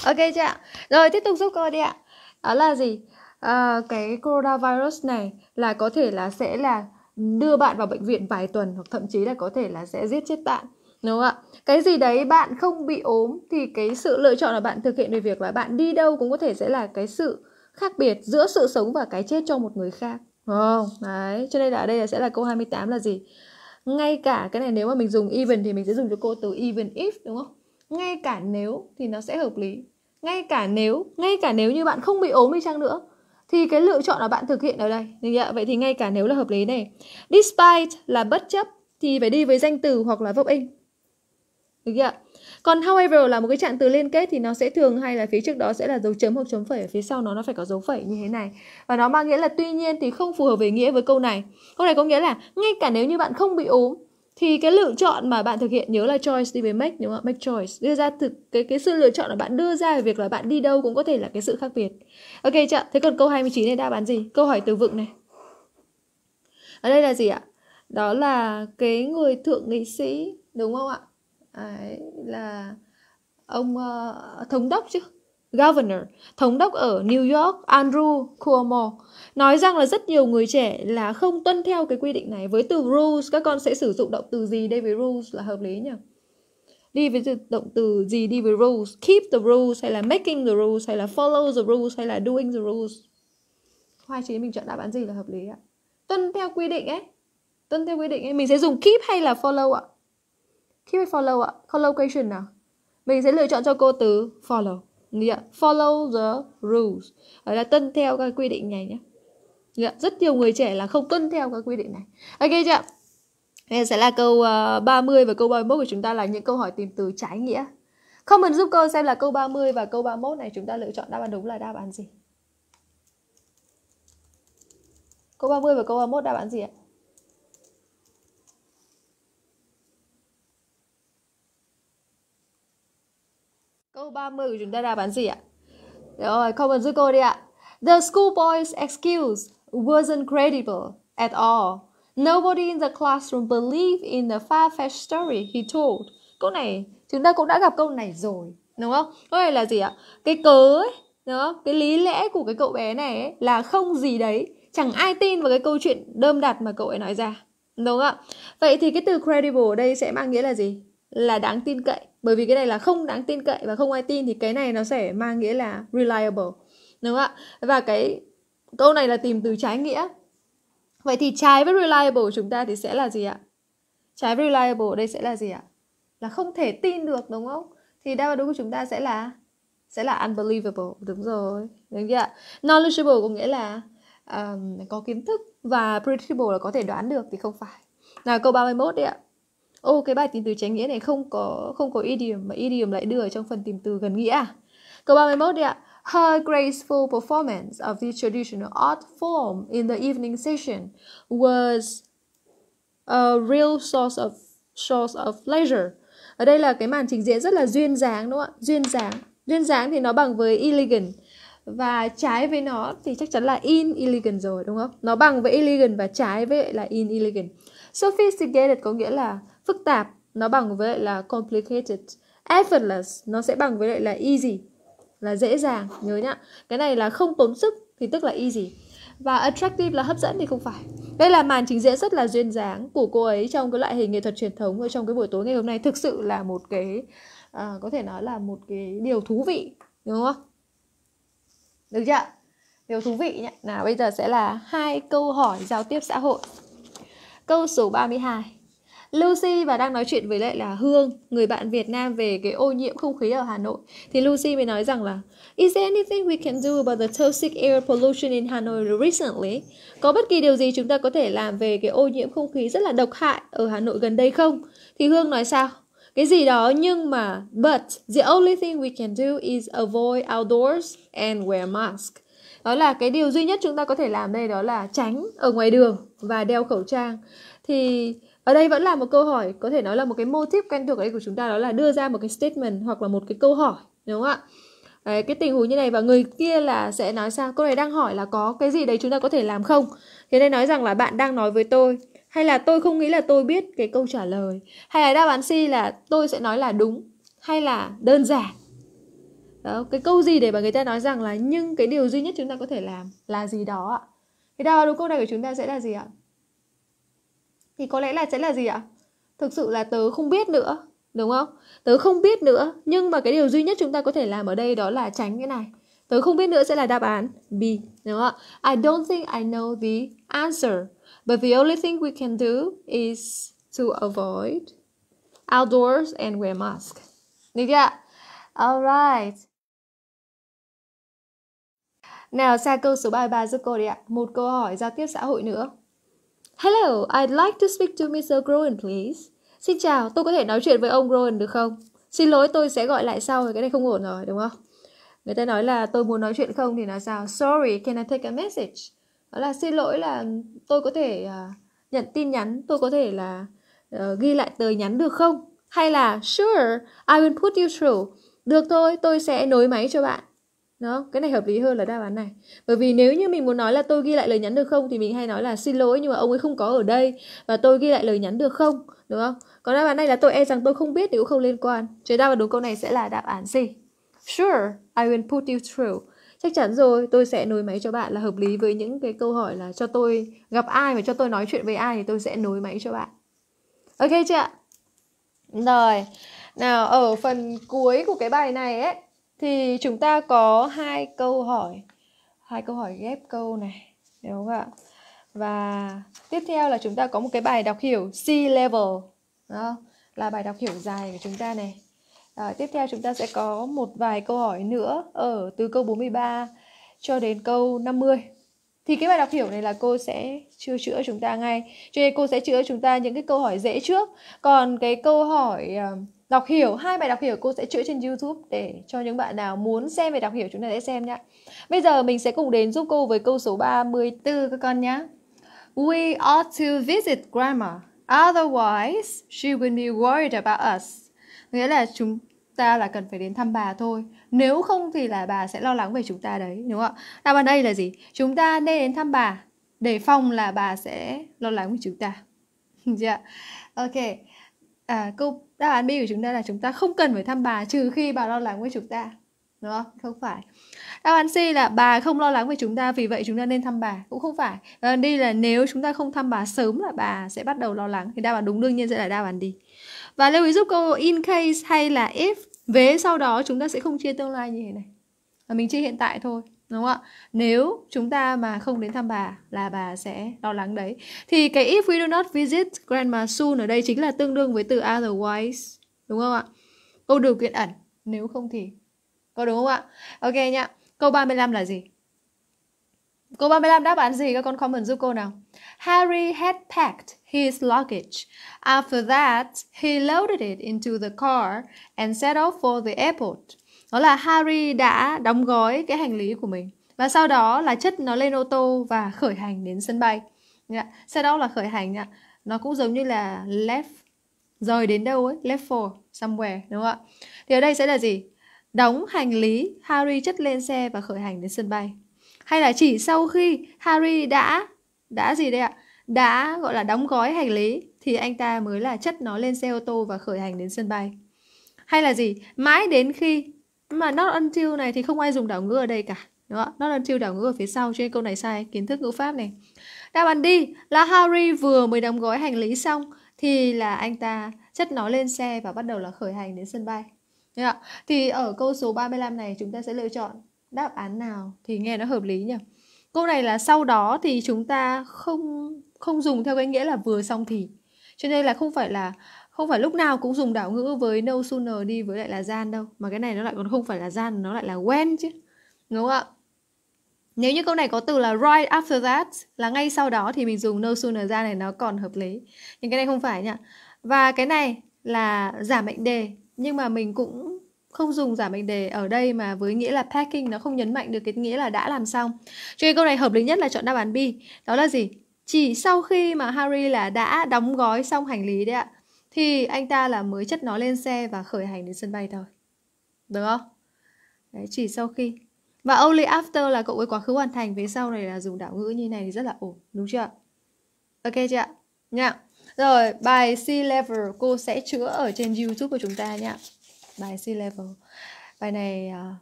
ok chưa ạ rồi tiếp tục giúp cô đi ạ đó là gì à, cái coronavirus này là có thể là sẽ là đưa bạn vào bệnh viện vài tuần hoặc thậm chí là có thể là sẽ giết chết bạn đúng không ạ cái gì đấy bạn không bị ốm thì cái sự lựa chọn là bạn thực hiện về việc là bạn đi đâu cũng có thể sẽ là cái sự khác biệt giữa sự sống và cái chết cho một người khác đúng không đấy cho nên là ở đây là sẽ là câu 28 là gì ngay cả cái này nếu mà mình dùng even thì mình sẽ dùng cho cô từ even if đúng không ngay cả nếu thì nó sẽ hợp lý ngay cả nếu ngay cả nếu như bạn không bị ốm đi chăng nữa thì cái lựa chọn là bạn thực hiện ở đây vậy thì ngay cả nếu là hợp lý này despite là bất chấp thì phải đi với danh từ hoặc là in được chưa? Còn however là một cái trạng từ liên kết thì nó sẽ thường hay là phía trước đó sẽ là dấu chấm hoặc chấm phẩy ở phía sau nó nó phải có dấu phẩy như thế này. Và nó mang nghĩa là tuy nhiên thì không phù hợp về nghĩa với câu này. Câu này có nghĩa là ngay cả nếu như bạn không bị ốm thì cái lựa chọn mà bạn thực hiện nhớ là choice đi với make đúng không? Make choice đưa ra thực cái cái sự lựa chọn là bạn đưa ra về việc là bạn đi đâu cũng có thể là cái sự khác biệt. Ok chưa? Thế còn câu 29 này đáp án gì? Câu hỏi từ vựng này. Ở đây là gì ạ? Đó là cái người thượng nghị sĩ đúng không ạ? Đấy, là ông uh, thống đốc chứ governor thống đốc ở New York Andrew Cuomo nói rằng là rất nhiều người trẻ là không tuân theo cái quy định này với từ rules các con sẽ sử dụng động từ gì đây với rules là hợp lý nhỉ đi với động từ gì đi với rules keep the rules hay là making the rules hay là follow the rules hay là doing the rules Hoa chín mình chọn đáp án gì là hợp lý ạ tuân theo quy định ấy tuân theo quy định ấy mình sẽ dùng keep hay là follow ạ Keep it follow ạ. Collocation nào. Mình sẽ lựa chọn cho cô từ follow. Yeah. Follow the rules. Ở là tuân theo các quy định này nhé. Yeah. Rất nhiều người trẻ là không tuân theo các quy định này. Ok chưa? Đây sẽ là câu uh, ờ, 30 và câu 31 của chúng ta là những câu hỏi tìm từ trái nghĩa. Comment giúp cô xem là câu 30 và câu 31 này chúng ta lựa chọn đáp án đúng là đáp án gì. Câu 30 và câu 31 đáp án gì ạ? Câu 30 của chúng ta đáp án gì ạ? Rồi, comment giúp cô đi ạ. The schoolboy's excuse wasn't credible at all. Nobody in the classroom believed in the far-fetched story he told. Câu này, chúng ta cũng đã gặp câu này rồi, đúng không? Câu này là gì ạ? Cái cớ ấy, đúng không? Cái lý lẽ của cái cậu bé này ấy, là không gì đấy. Chẳng ai tin vào cái câu chuyện đơm đặt mà cậu ấy nói ra, đúng không ạ? Vậy thì cái từ credible ở đây sẽ mang nghĩa là gì? là đáng tin cậy bởi vì cái này là không đáng tin cậy và không ai tin thì cái này nó sẽ mang nghĩa là reliable đúng không ạ và cái câu này là tìm từ trái nghĩa vậy thì trái với reliable của chúng ta thì sẽ là gì ạ trái với reliable đây sẽ là gì ạ là không thể tin được đúng không thì đáp án đúng của chúng ta sẽ là sẽ là unbelievable đúng rồi đúng chưa ạ knowledgeable có nghĩa là um, có kiến thức và predictable là có thể đoán được thì không phải là câu 31 đấy ạ ô cái bài tìm từ trái nghĩa này không có không có idiom mà idiom lại đưa ở trong phần tìm từ gần nghĩa à câu 31 đi ạ Her graceful performance of the traditional art form in the evening session was a real source of source of pleasure. Ở đây là cái màn trình diễn rất là duyên dáng đúng không ạ? Duyên dáng. Duyên dáng thì nó bằng với elegant và trái với nó thì chắc chắn là in elegant rồi đúng không? Nó bằng với elegant và trái với là in elegant. Sophisticated có nghĩa là phức tạp nó bằng với lại là complicated effortless nó sẽ bằng với lại là easy là dễ dàng nhớ nhá cái này là không tốn sức thì tức là easy và attractive là hấp dẫn thì không phải đây là màn trình diễn rất là duyên dáng của cô ấy trong cái loại hình nghệ thuật truyền thống ở trong cái buổi tối ngày hôm nay thực sự là một cái à, có thể nói là một cái điều thú vị đúng không được chưa điều thú vị nhé nào bây giờ sẽ là hai câu hỏi giao tiếp xã hội câu số 32 Lucy và đang nói chuyện với lại là Hương, người bạn Việt Nam về cái ô nhiễm không khí ở Hà Nội. Thì Lucy mới nói rằng là Is there anything we can do about the toxic air pollution in Hanoi recently? Có bất kỳ điều gì chúng ta có thể làm về cái ô nhiễm không khí rất là độc hại ở Hà Nội gần đây không? Thì Hương nói sao? cái gì đó nhưng mà but the only thing we can do is avoid outdoors and wear mask đó là cái điều duy nhất chúng ta có thể làm đây đó là tránh ở ngoài đường và đeo khẩu trang thì ở đây vẫn là một câu hỏi có thể nói là một cái mô típ quen thuộc ở đây của chúng ta đó là đưa ra một cái statement hoặc là một cái câu hỏi đúng không ạ đấy, cái tình huống như này và người kia là sẽ nói sao cô này đang hỏi là có cái gì đấy chúng ta có thể làm không thế nên nói rằng là bạn đang nói với tôi hay là tôi không nghĩ là tôi biết cái câu trả lời hay là đáp án C là tôi sẽ nói là đúng hay là đơn giản đó, cái câu gì để mà người ta nói rằng là nhưng cái điều duy nhất chúng ta có thể làm là gì đó ạ cái đáp án đúng câu này của chúng ta sẽ là gì ạ thì có lẽ là sẽ là gì ạ? Thực sự là tớ không biết nữa, đúng không? Tớ không biết nữa, nhưng mà cái điều duy nhất chúng ta có thể làm ở đây đó là tránh cái này. Tớ không biết nữa sẽ là đáp án B, đúng không ạ? I don't think I know the answer, but the only thing we can do is to avoid outdoors and wear mask. Được chưa ạ? Alright. Nào, sang câu số 33 giúp cô đi ạ. Một câu hỏi giao tiếp xã hội nữa. Hello, I'd like to speak to Mr. Groen, please. Xin chào, tôi có thể nói chuyện với ông Groen được không? Xin lỗi, tôi sẽ gọi lại sau, cái này không ổn rồi, đúng không? Người ta nói là tôi muốn nói chuyện không thì là sao? Sorry, can I take a message? Đó là xin lỗi là tôi có thể uh, nhận tin nhắn, tôi có thể là uh, ghi lại tờ nhắn được không? Hay là sure, I will put you through. Được thôi, tôi sẽ nối máy cho bạn. Đó, cái này hợp lý hơn là đáp án này. Bởi vì nếu như mình muốn nói là tôi ghi lại lời nhắn được không thì mình hay nói là xin lỗi nhưng mà ông ấy không có ở đây và tôi ghi lại lời nhắn được không, đúng không? Còn đáp án này là tôi e rằng tôi không biết thì cũng không liên quan. Thế đáp và đúng câu này sẽ là đáp án gì? Sure, I will put you through. Chắc chắn rồi, tôi sẽ nối máy cho bạn là hợp lý với những cái câu hỏi là cho tôi gặp ai và cho tôi nói chuyện với ai thì tôi sẽ nối máy cho bạn. Ok chưa Rồi. Nào, ở phần cuối của cái bài này ấy thì chúng ta có hai câu hỏi hai câu hỏi ghép câu này đúng không ạ và tiếp theo là chúng ta có một cái bài đọc hiểu C level đó, là bài đọc hiểu dài của chúng ta này à, tiếp theo chúng ta sẽ có một vài câu hỏi nữa ở từ câu 43 cho đến câu 50 thì cái bài đọc hiểu này là cô sẽ chưa chữa chúng ta ngay cho nên cô sẽ chữa chúng ta những cái câu hỏi dễ trước còn cái câu hỏi uh, đọc hiểu hai bài đọc hiểu cô sẽ chữa trên youtube để cho những bạn nào muốn xem về đọc hiểu chúng ta sẽ xem nhé bây giờ mình sẽ cùng đến giúp cô với câu số 34 các con nhé we ought to visit grandma otherwise she will be worried about us nghĩa là chúng ta là cần phải đến thăm bà thôi nếu không thì là bà sẽ lo lắng về chúng ta đấy đúng không ạ đáp án đây là gì chúng ta nên đến thăm bà để phòng là bà sẽ lo lắng về chúng ta [LAUGHS] dạ yeah. ok à, câu đáp án B của chúng ta là chúng ta không cần phải thăm bà trừ khi bà lo lắng với chúng ta đúng không không phải đáp án C là bà không lo lắng về chúng ta vì vậy chúng ta nên thăm bà cũng không phải đáp án D là nếu chúng ta không thăm bà sớm là bà sẽ bắt đầu lo lắng thì đáp án đúng đương nhiên sẽ là đáp án đi. và lưu ý giúp câu in case hay là if vế sau đó chúng ta sẽ không chia tương lai như thế này mà mình chia hiện tại thôi đúng không ạ nếu chúng ta mà không đến thăm bà là bà sẽ lo lắng đấy thì cái if we do not visit grandma soon ở đây chính là tương đương với từ otherwise đúng không ạ câu điều kiện ẩn nếu không thì có đúng không ạ ok nhá câu 35 là gì câu 35 đáp án gì các con comment giúp cô nào Harry had packed his luggage. After that, he loaded it into the car and set off for the airport đó là Harry đã đóng gói cái hành lý của mình và sau đó là chất nó lên ô tô và khởi hành đến sân bay dạ, sau đó là khởi hành nó cũng giống như là left rời đến đâu ấy left for somewhere đúng không ạ thì ở đây sẽ là gì đóng hành lý Harry chất lên xe và khởi hành đến sân bay hay là chỉ sau khi Harry đã đã gì đây ạ đã gọi là đóng gói hành lý thì anh ta mới là chất nó lên xe ô tô và khởi hành đến sân bay hay là gì mãi đến khi mà not until này thì không ai dùng đảo ngữ ở đây cả đúng không? not until đảo ngữ ở phía sau cho nên câu này sai kiến thức ngữ pháp này đáp án đi là Harry vừa mới đóng gói hành lý xong thì là anh ta chất nó lên xe và bắt đầu là khởi hành đến sân bay không? thì ở câu số 35 này chúng ta sẽ lựa chọn đáp án nào thì nghe nó hợp lý nhỉ câu này là sau đó thì chúng ta không không dùng theo cái nghĩa là vừa xong thì cho nên là không phải là không phải lúc nào cũng dùng đảo ngữ với no sooner đi với lại là gian đâu mà cái này nó lại còn không phải là gian nó lại là when chứ đúng không ạ nếu như câu này có từ là right after that là ngay sau đó thì mình dùng no sooner ra này nó còn hợp lý nhưng cái này không phải nhá và cái này là giả mệnh đề nhưng mà mình cũng không dùng giả mệnh đề ở đây mà với nghĩa là packing nó không nhấn mạnh được cái nghĩa là đã làm xong cho nên câu này hợp lý nhất là chọn đáp án B đó là gì chỉ sau khi mà Harry là đã đóng gói xong hành lý đấy ạ thì anh ta là mới chất nó lên xe và khởi hành đến sân bay thôi được không đấy chỉ sau khi và only after là cậu ấy quá khứ hoàn thành Về sau này là dùng đảo ngữ như này thì rất là ổn Đúng chưa Ok chưa ạ Nha Rồi bài C level cô sẽ chữa ở trên youtube của chúng ta nha Bài C level Bài này à,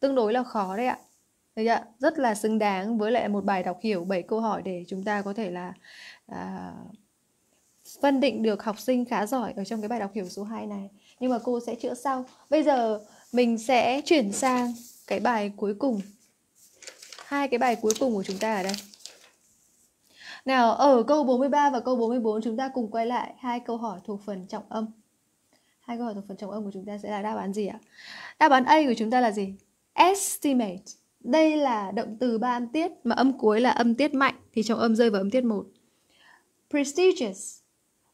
tương đối là khó đấy ạ Đấy ạ, rất là xứng đáng với lại một bài đọc hiểu 7 câu hỏi để chúng ta có thể là à, Phân định được học sinh khá giỏi ở trong cái bài đọc hiểu số 2 này Nhưng mà cô sẽ chữa sau Bây giờ mình sẽ chuyển sang cái bài cuối cùng hai cái bài cuối cùng của chúng ta ở đây Nào ở câu 43 và câu 44 chúng ta cùng quay lại hai câu hỏi thuộc phần trọng âm Hai câu hỏi thuộc phần trọng âm của chúng ta sẽ là đáp án gì ạ? Đáp án A của chúng ta là gì? Estimate Đây là động từ ba âm tiết mà âm cuối là âm tiết mạnh thì trọng âm rơi vào âm tiết một. Prestigious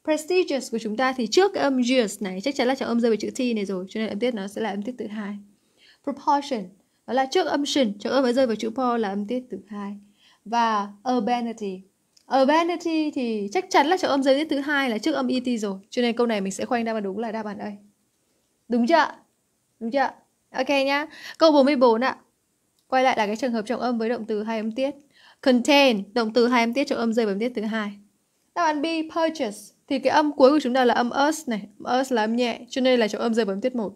prestigious của chúng ta thì trước cái âm gious này chắc chắn là cháu âm rơi về chữ t này rồi cho nên âm tiết nó sẽ là âm tiết thứ hai proportion đó là trước âm shin cháu âm rơi vào chữ po là âm tiết thứ hai và urbanity urbanity thì chắc chắn là cháu âm rơi tiết thứ hai là trước âm et rồi cho nên câu này mình sẽ khoanh đáp án đúng là đáp án a đúng chưa đúng chưa ok nhá câu 44 ạ quay lại là cái trường hợp trọng âm với động từ hai âm tiết contain động từ hai âm tiết trọng âm rơi vào âm tiết thứ hai đáp án b purchase thì cái âm cuối của chúng ta là âm us này âm us là âm nhẹ cho nên là chỗ âm rơi vào âm tiết một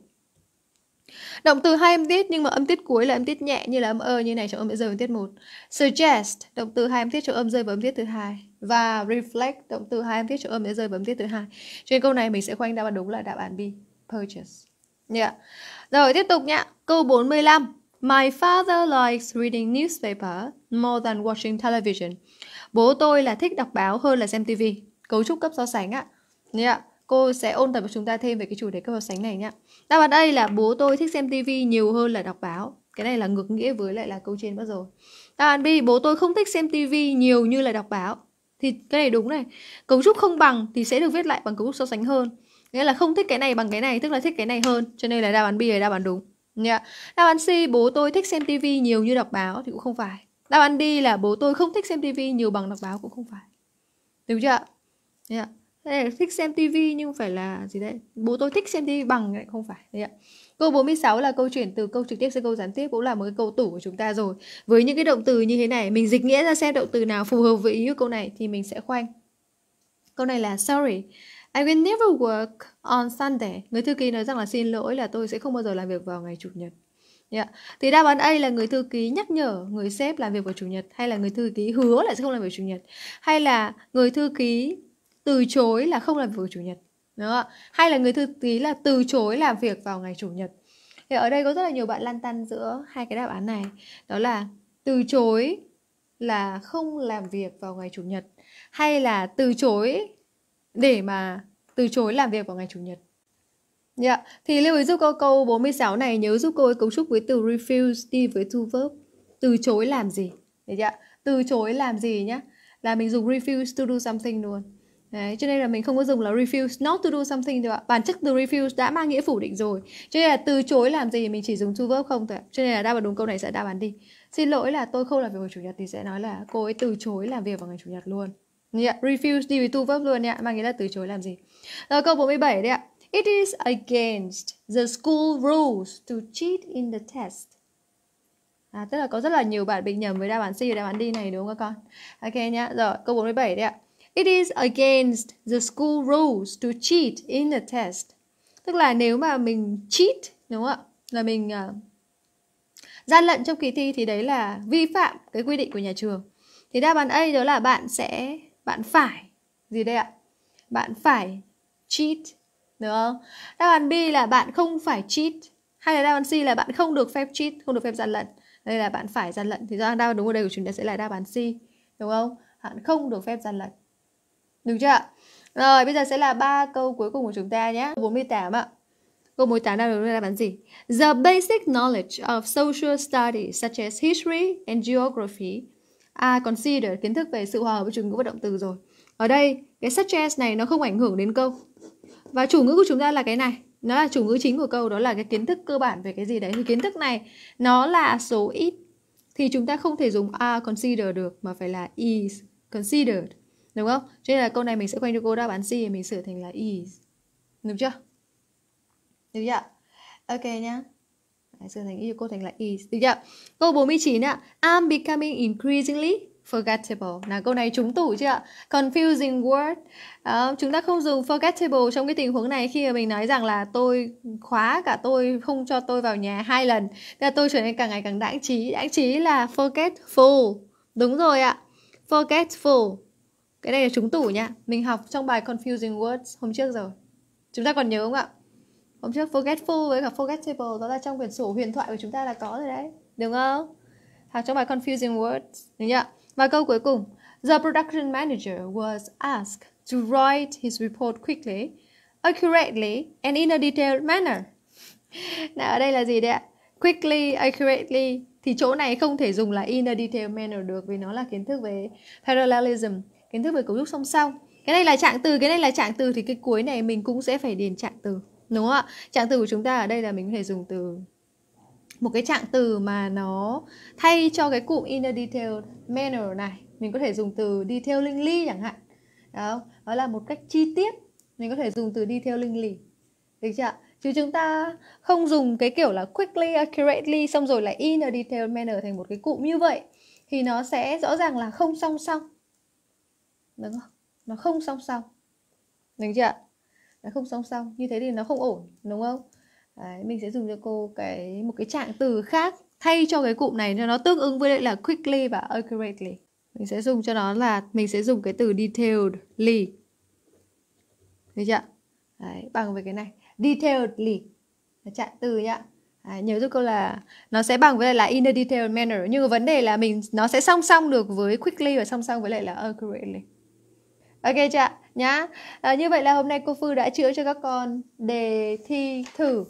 Động từ hai âm tiết nhưng mà âm tiết cuối là âm tiết nhẹ như là âm ơ như này trọng âm sẽ rơi vào âm tiết 1. Suggest, động từ hai âm tiết trọng âm rơi vào âm tiết thứ hai và reflect, động từ hai âm tiết trọng âm sẽ rơi vào âm tiết thứ hai. trên câu này mình sẽ khoanh đáp án đúng là đáp án B, purchase. Yeah. Dạ. Rồi tiếp tục nhá. Câu 45. My father likes reading newspaper more than watching television. Bố tôi là thích đọc báo hơn là xem tivi cấu trúc cấp so sánh ạ. Nhé Cô sẽ ôn tập cho chúng ta thêm về cái chủ đề cấp so sánh này nhé. Đáp án đây là bố tôi thích xem tivi nhiều hơn là đọc báo. Cái này là ngược nghĩa với lại là câu trên mất rồi. Đáp án B, bố tôi không thích xem tivi nhiều như là đọc báo. Thì cái này đúng này. Cấu trúc không bằng thì sẽ được viết lại bằng cấu trúc so sánh hơn. Nghĩa là không thích cái này bằng cái này, tức là thích cái này hơn. Cho nên là đáp án B là đáp án đúng. Yeah. Đáp án C, bố tôi thích xem tivi nhiều như đọc báo thì cũng không phải. Đáp án D là bố tôi không thích xem tivi nhiều bằng đọc báo cũng không phải. Đúng chưa ạ? đấy ạ thích xem tivi nhưng phải là gì đấy bố tôi thích xem tivi bằng lại không phải đấy ạ câu 46 là câu chuyển từ câu trực tiếp sang câu gián tiếp cũng là một cái câu tủ của chúng ta rồi với những cái động từ như thế này mình dịch nghĩa ra xem động từ nào phù hợp với ý của câu này thì mình sẽ khoanh câu này là sorry I will never work on Sunday. Người thư ký nói rằng là xin lỗi là tôi sẽ không bao giờ làm việc vào ngày chủ nhật. Yeah. Thì đáp án A là người thư ký nhắc nhở người sếp làm việc vào chủ nhật hay là người thư ký hứa là sẽ không làm việc chủ nhật hay là người thư ký từ chối là không làm việc chủ nhật đúng đó. hay là người thư ký là từ chối làm việc vào ngày chủ nhật thì ở đây có rất là nhiều bạn lăn tăn giữa hai cái đáp án này đó là từ chối là không làm việc vào ngày chủ nhật hay là từ chối để mà từ chối làm việc vào ngày chủ nhật Yeah. Dạ. Thì lưu ý giúp cô câu 46 này nhớ giúp cô ấy cấu trúc với từ refuse đi với to verb từ chối làm gì. Được chưa? Từ chối làm gì nhá? Là mình dùng refuse to do something luôn. Đấy, cho nên là mình không có dùng là refuse not to do something được ạ. Bản chất từ refuse đã mang nghĩa phủ định rồi. Cho nên là từ chối làm gì mình chỉ dùng to verb không thôi Cho nên là đáp án đúng câu này sẽ đáp án đi. Xin lỗi là tôi không làm việc vào chủ nhật thì sẽ nói là cô ấy từ chối làm việc vào ngày chủ nhật luôn. Yeah, refuse đi với to verb luôn ạ, mang nghĩa là từ chối làm gì. Rồi câu 47 đấy ạ. It is against the school rules to cheat in the test. À, tức là có rất là nhiều bạn bị nhầm với đáp án C và đáp án D này đúng không các con? Ok nhá. Rồi, câu 47 đấy ạ. It is against the school rules to cheat in a test. Tức là nếu mà mình cheat, đúng không ạ? Là mình uh, gian lận trong kỳ thi thì đấy là vi phạm cái quy định của nhà trường. Thì đáp án A đó là bạn sẽ bạn phải gì đây ạ? Bạn phải cheat, đúng không? Đáp án B là bạn không phải cheat. Hay là đáp án C là bạn không được phép cheat, không được phép gian lận. Đây là bạn phải gian lận thì đáp án đúng ở đây của chúng ta sẽ là đáp án C, đúng không? Bạn không được phép gian lận. Được chưa ạ? Rồi, bây giờ sẽ là ba câu cuối cùng của chúng ta nhé. 48 ạ. Câu 48 đang được đáp án gì? The basic knowledge of social studies such as history and geography are considered kiến thức về sự hòa hợp với chủ ngữ và động từ rồi. Ở đây, cái such as này nó không ảnh hưởng đến câu. Và chủ ngữ của chúng ta là cái này. Nó là chủ ngữ chính của câu, đó là cái kiến thức cơ bản về cái gì đấy. Thì kiến thức này nó là số ít. Thì chúng ta không thể dùng are considered được mà phải là is considered đúng không cho nên là câu này mình sẽ quay cho cô đáp án C thì mình sửa thành là is đúng chưa được chưa ok nhá Đấy, sửa thành yêu cô thành là is được chưa câu 49 ạ I'm becoming increasingly forgettable là câu này trúng tủ chưa ạ confusing word à, chúng ta không dùng forgettable trong cái tình huống này khi mà mình nói rằng là tôi khóa cả tôi không cho tôi vào nhà hai lần Thế là tôi trở nên càng ngày càng đãng trí đãng trí là forgetful đúng rồi ạ forgetful cái này là trúng tủ nha Mình học trong bài Confusing Words hôm trước rồi Chúng ta còn nhớ không ạ? Hôm trước Forgetful với cả Forgettable Đó là trong quyển sổ huyền thoại của chúng ta là có rồi đấy Đúng không? Học trong bài Confusing Words Đúng chưa? Và câu cuối cùng The production manager was asked to write his report quickly accurately and in a detailed manner. [LAUGHS] Nào ở đây là gì đấy ạ? Quickly, accurately thì chỗ này không thể dùng là in a detailed manner được vì nó là kiến thức về parallelism kiến thức về cấu trúc song song cái này là trạng từ cái này là trạng từ thì cái cuối này mình cũng sẽ phải điền trạng từ đúng không ạ trạng từ của chúng ta ở đây là mình có thể dùng từ một cái trạng từ mà nó thay cho cái cụm in a detailed manner này mình có thể dùng từ detailingly chẳng hạn đó đó là một cách chi tiết mình có thể dùng từ detailingly được chưa chứ chúng ta không dùng cái kiểu là quickly accurately xong rồi lại in a detailed manner thành một cái cụm như vậy thì nó sẽ rõ ràng là không song song đúng không nó không song song được chưa nó không song song như thế thì nó không ổn đúng không Đấy, mình sẽ dùng cho cô cái một cái trạng từ khác thay cho cái cụm này cho nó tương ứng với lại là quickly và accurately mình sẽ dùng cho nó là mình sẽ dùng cái từ detailedly được chưa Đấy, bằng với cái này detailedly là trạng từ nhá À, nhớ giúp cô là nó sẽ bằng với lại là in a detailed manner nhưng mà vấn đề là mình nó sẽ song song được với quickly và song song với lại là accurately ok chị ạ nhá à, như vậy là hôm nay cô Phương đã chữa cho các con đề thi thử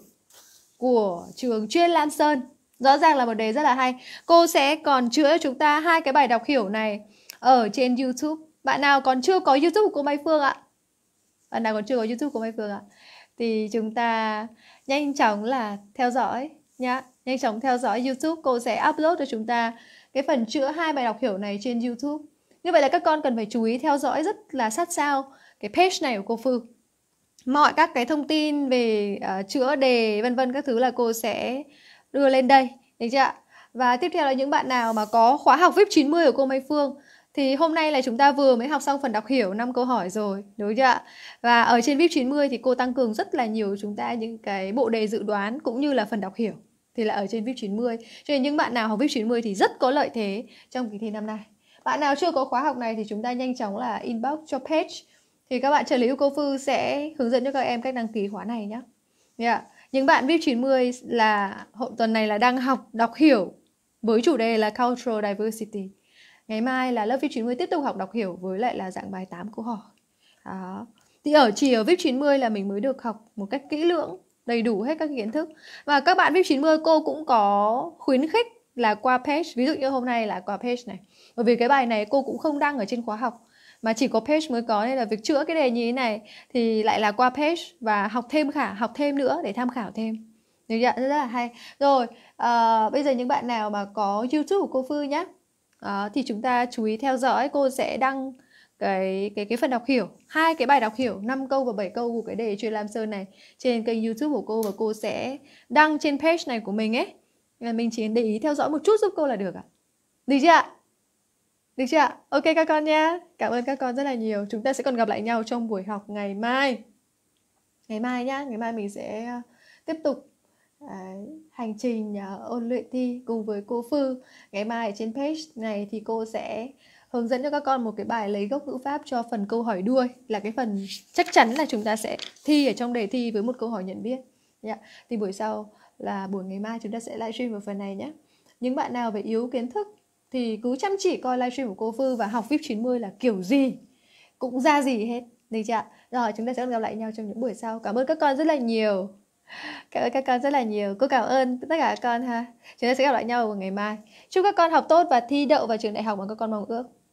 của trường chuyên Lam Sơn rõ ràng là một đề rất là hay cô sẽ còn chữa chúng ta hai cái bài đọc hiểu này ở trên YouTube bạn nào còn chưa có YouTube của cô Mai Phương ạ bạn nào còn chưa có YouTube của Mai Phương ạ thì chúng ta nhanh chóng là theo dõi nhá nhanh chóng theo dõi YouTube cô sẽ upload cho chúng ta cái phần chữa hai bài đọc hiểu này trên YouTube như vậy là các con cần phải chú ý theo dõi rất là sát sao cái page này của cô Phương. Mọi các cái thông tin về uh, chữa đề vân vân các thứ là cô sẽ đưa lên đây, được chưa ạ? Và tiếp theo là những bạn nào mà có khóa học VIP 90 của cô Mai Phương thì hôm nay là chúng ta vừa mới học xong phần đọc hiểu năm câu hỏi rồi, đúng chưa ạ? Và ở trên VIP 90 thì cô tăng cường rất là nhiều chúng ta những cái bộ đề dự đoán cũng như là phần đọc hiểu thì là ở trên VIP 90. Cho nên những bạn nào học VIP 90 thì rất có lợi thế trong kỳ thi năm nay bạn nào chưa có khóa học này thì chúng ta nhanh chóng là inbox cho page thì các bạn trợ lý cô Phư sẽ hướng dẫn cho các em cách đăng ký khóa này nhé. Yeah. Dạ. Những bạn VIP 90 là hội tuần này là đang học đọc hiểu với chủ đề là Cultural Diversity. Ngày mai là lớp VIP 90 tiếp tục học đọc hiểu với lại là dạng bài 8 câu hỏi. Đó. Thì ở chỉ ở VIP 90 là mình mới được học một cách kỹ lưỡng, đầy đủ hết các kiến thức. Và các bạn VIP 90 cô cũng có khuyến khích là qua page ví dụ như hôm nay là qua page này bởi vì cái bài này cô cũng không đăng ở trên khóa học mà chỉ có page mới có nên là việc chữa cái đề như thế này thì lại là qua page và học thêm khả học thêm nữa để tham khảo thêm được chưa? rất là hay rồi à, bây giờ những bạn nào mà có youtube của cô Phương nhé à, ờ, thì chúng ta chú ý theo dõi cô sẽ đăng cái cái cái phần đọc hiểu hai cái bài đọc hiểu 5 câu và 7 câu của cái đề chuyên lam sơn này trên kênh youtube của cô và cô sẽ đăng trên page này của mình ấy mình chỉ để ý theo dõi một chút giúp cô là được ạ à? được chưa ạ được chưa ạ ok các con nhé cảm ơn các con rất là nhiều chúng ta sẽ còn gặp lại nhau trong buổi học ngày mai ngày mai nhá ngày mai mình sẽ ờ, tiếp tục À, hành trình à, ôn luyện thi cùng với cô Phư. Ngày mai ở trên page này thì cô sẽ hướng dẫn cho các con một cái bài lấy gốc ngữ pháp cho phần câu hỏi đuôi là cái phần chắc chắn là chúng ta sẽ thi ở trong đề thi với một câu hỏi nhận biết. Yeah. Dạ. Thì buổi sau là buổi ngày mai chúng ta sẽ livestream vào phần này nhé những bạn nào về yếu kiến thức thì cứ chăm chỉ coi livestream của cô Phương và học VIP 90 là kiểu gì cũng ra gì hết được chưa rồi chúng ta sẽ gặp lại nhau trong những buổi sau cảm ơn các con rất là nhiều cảm ơn các con rất là nhiều cô cảm ơn tất cả các con ha chúng ta sẽ gặp lại nhau vào ngày mai chúc các con học tốt và thi đậu vào trường đại học mà các con mong ước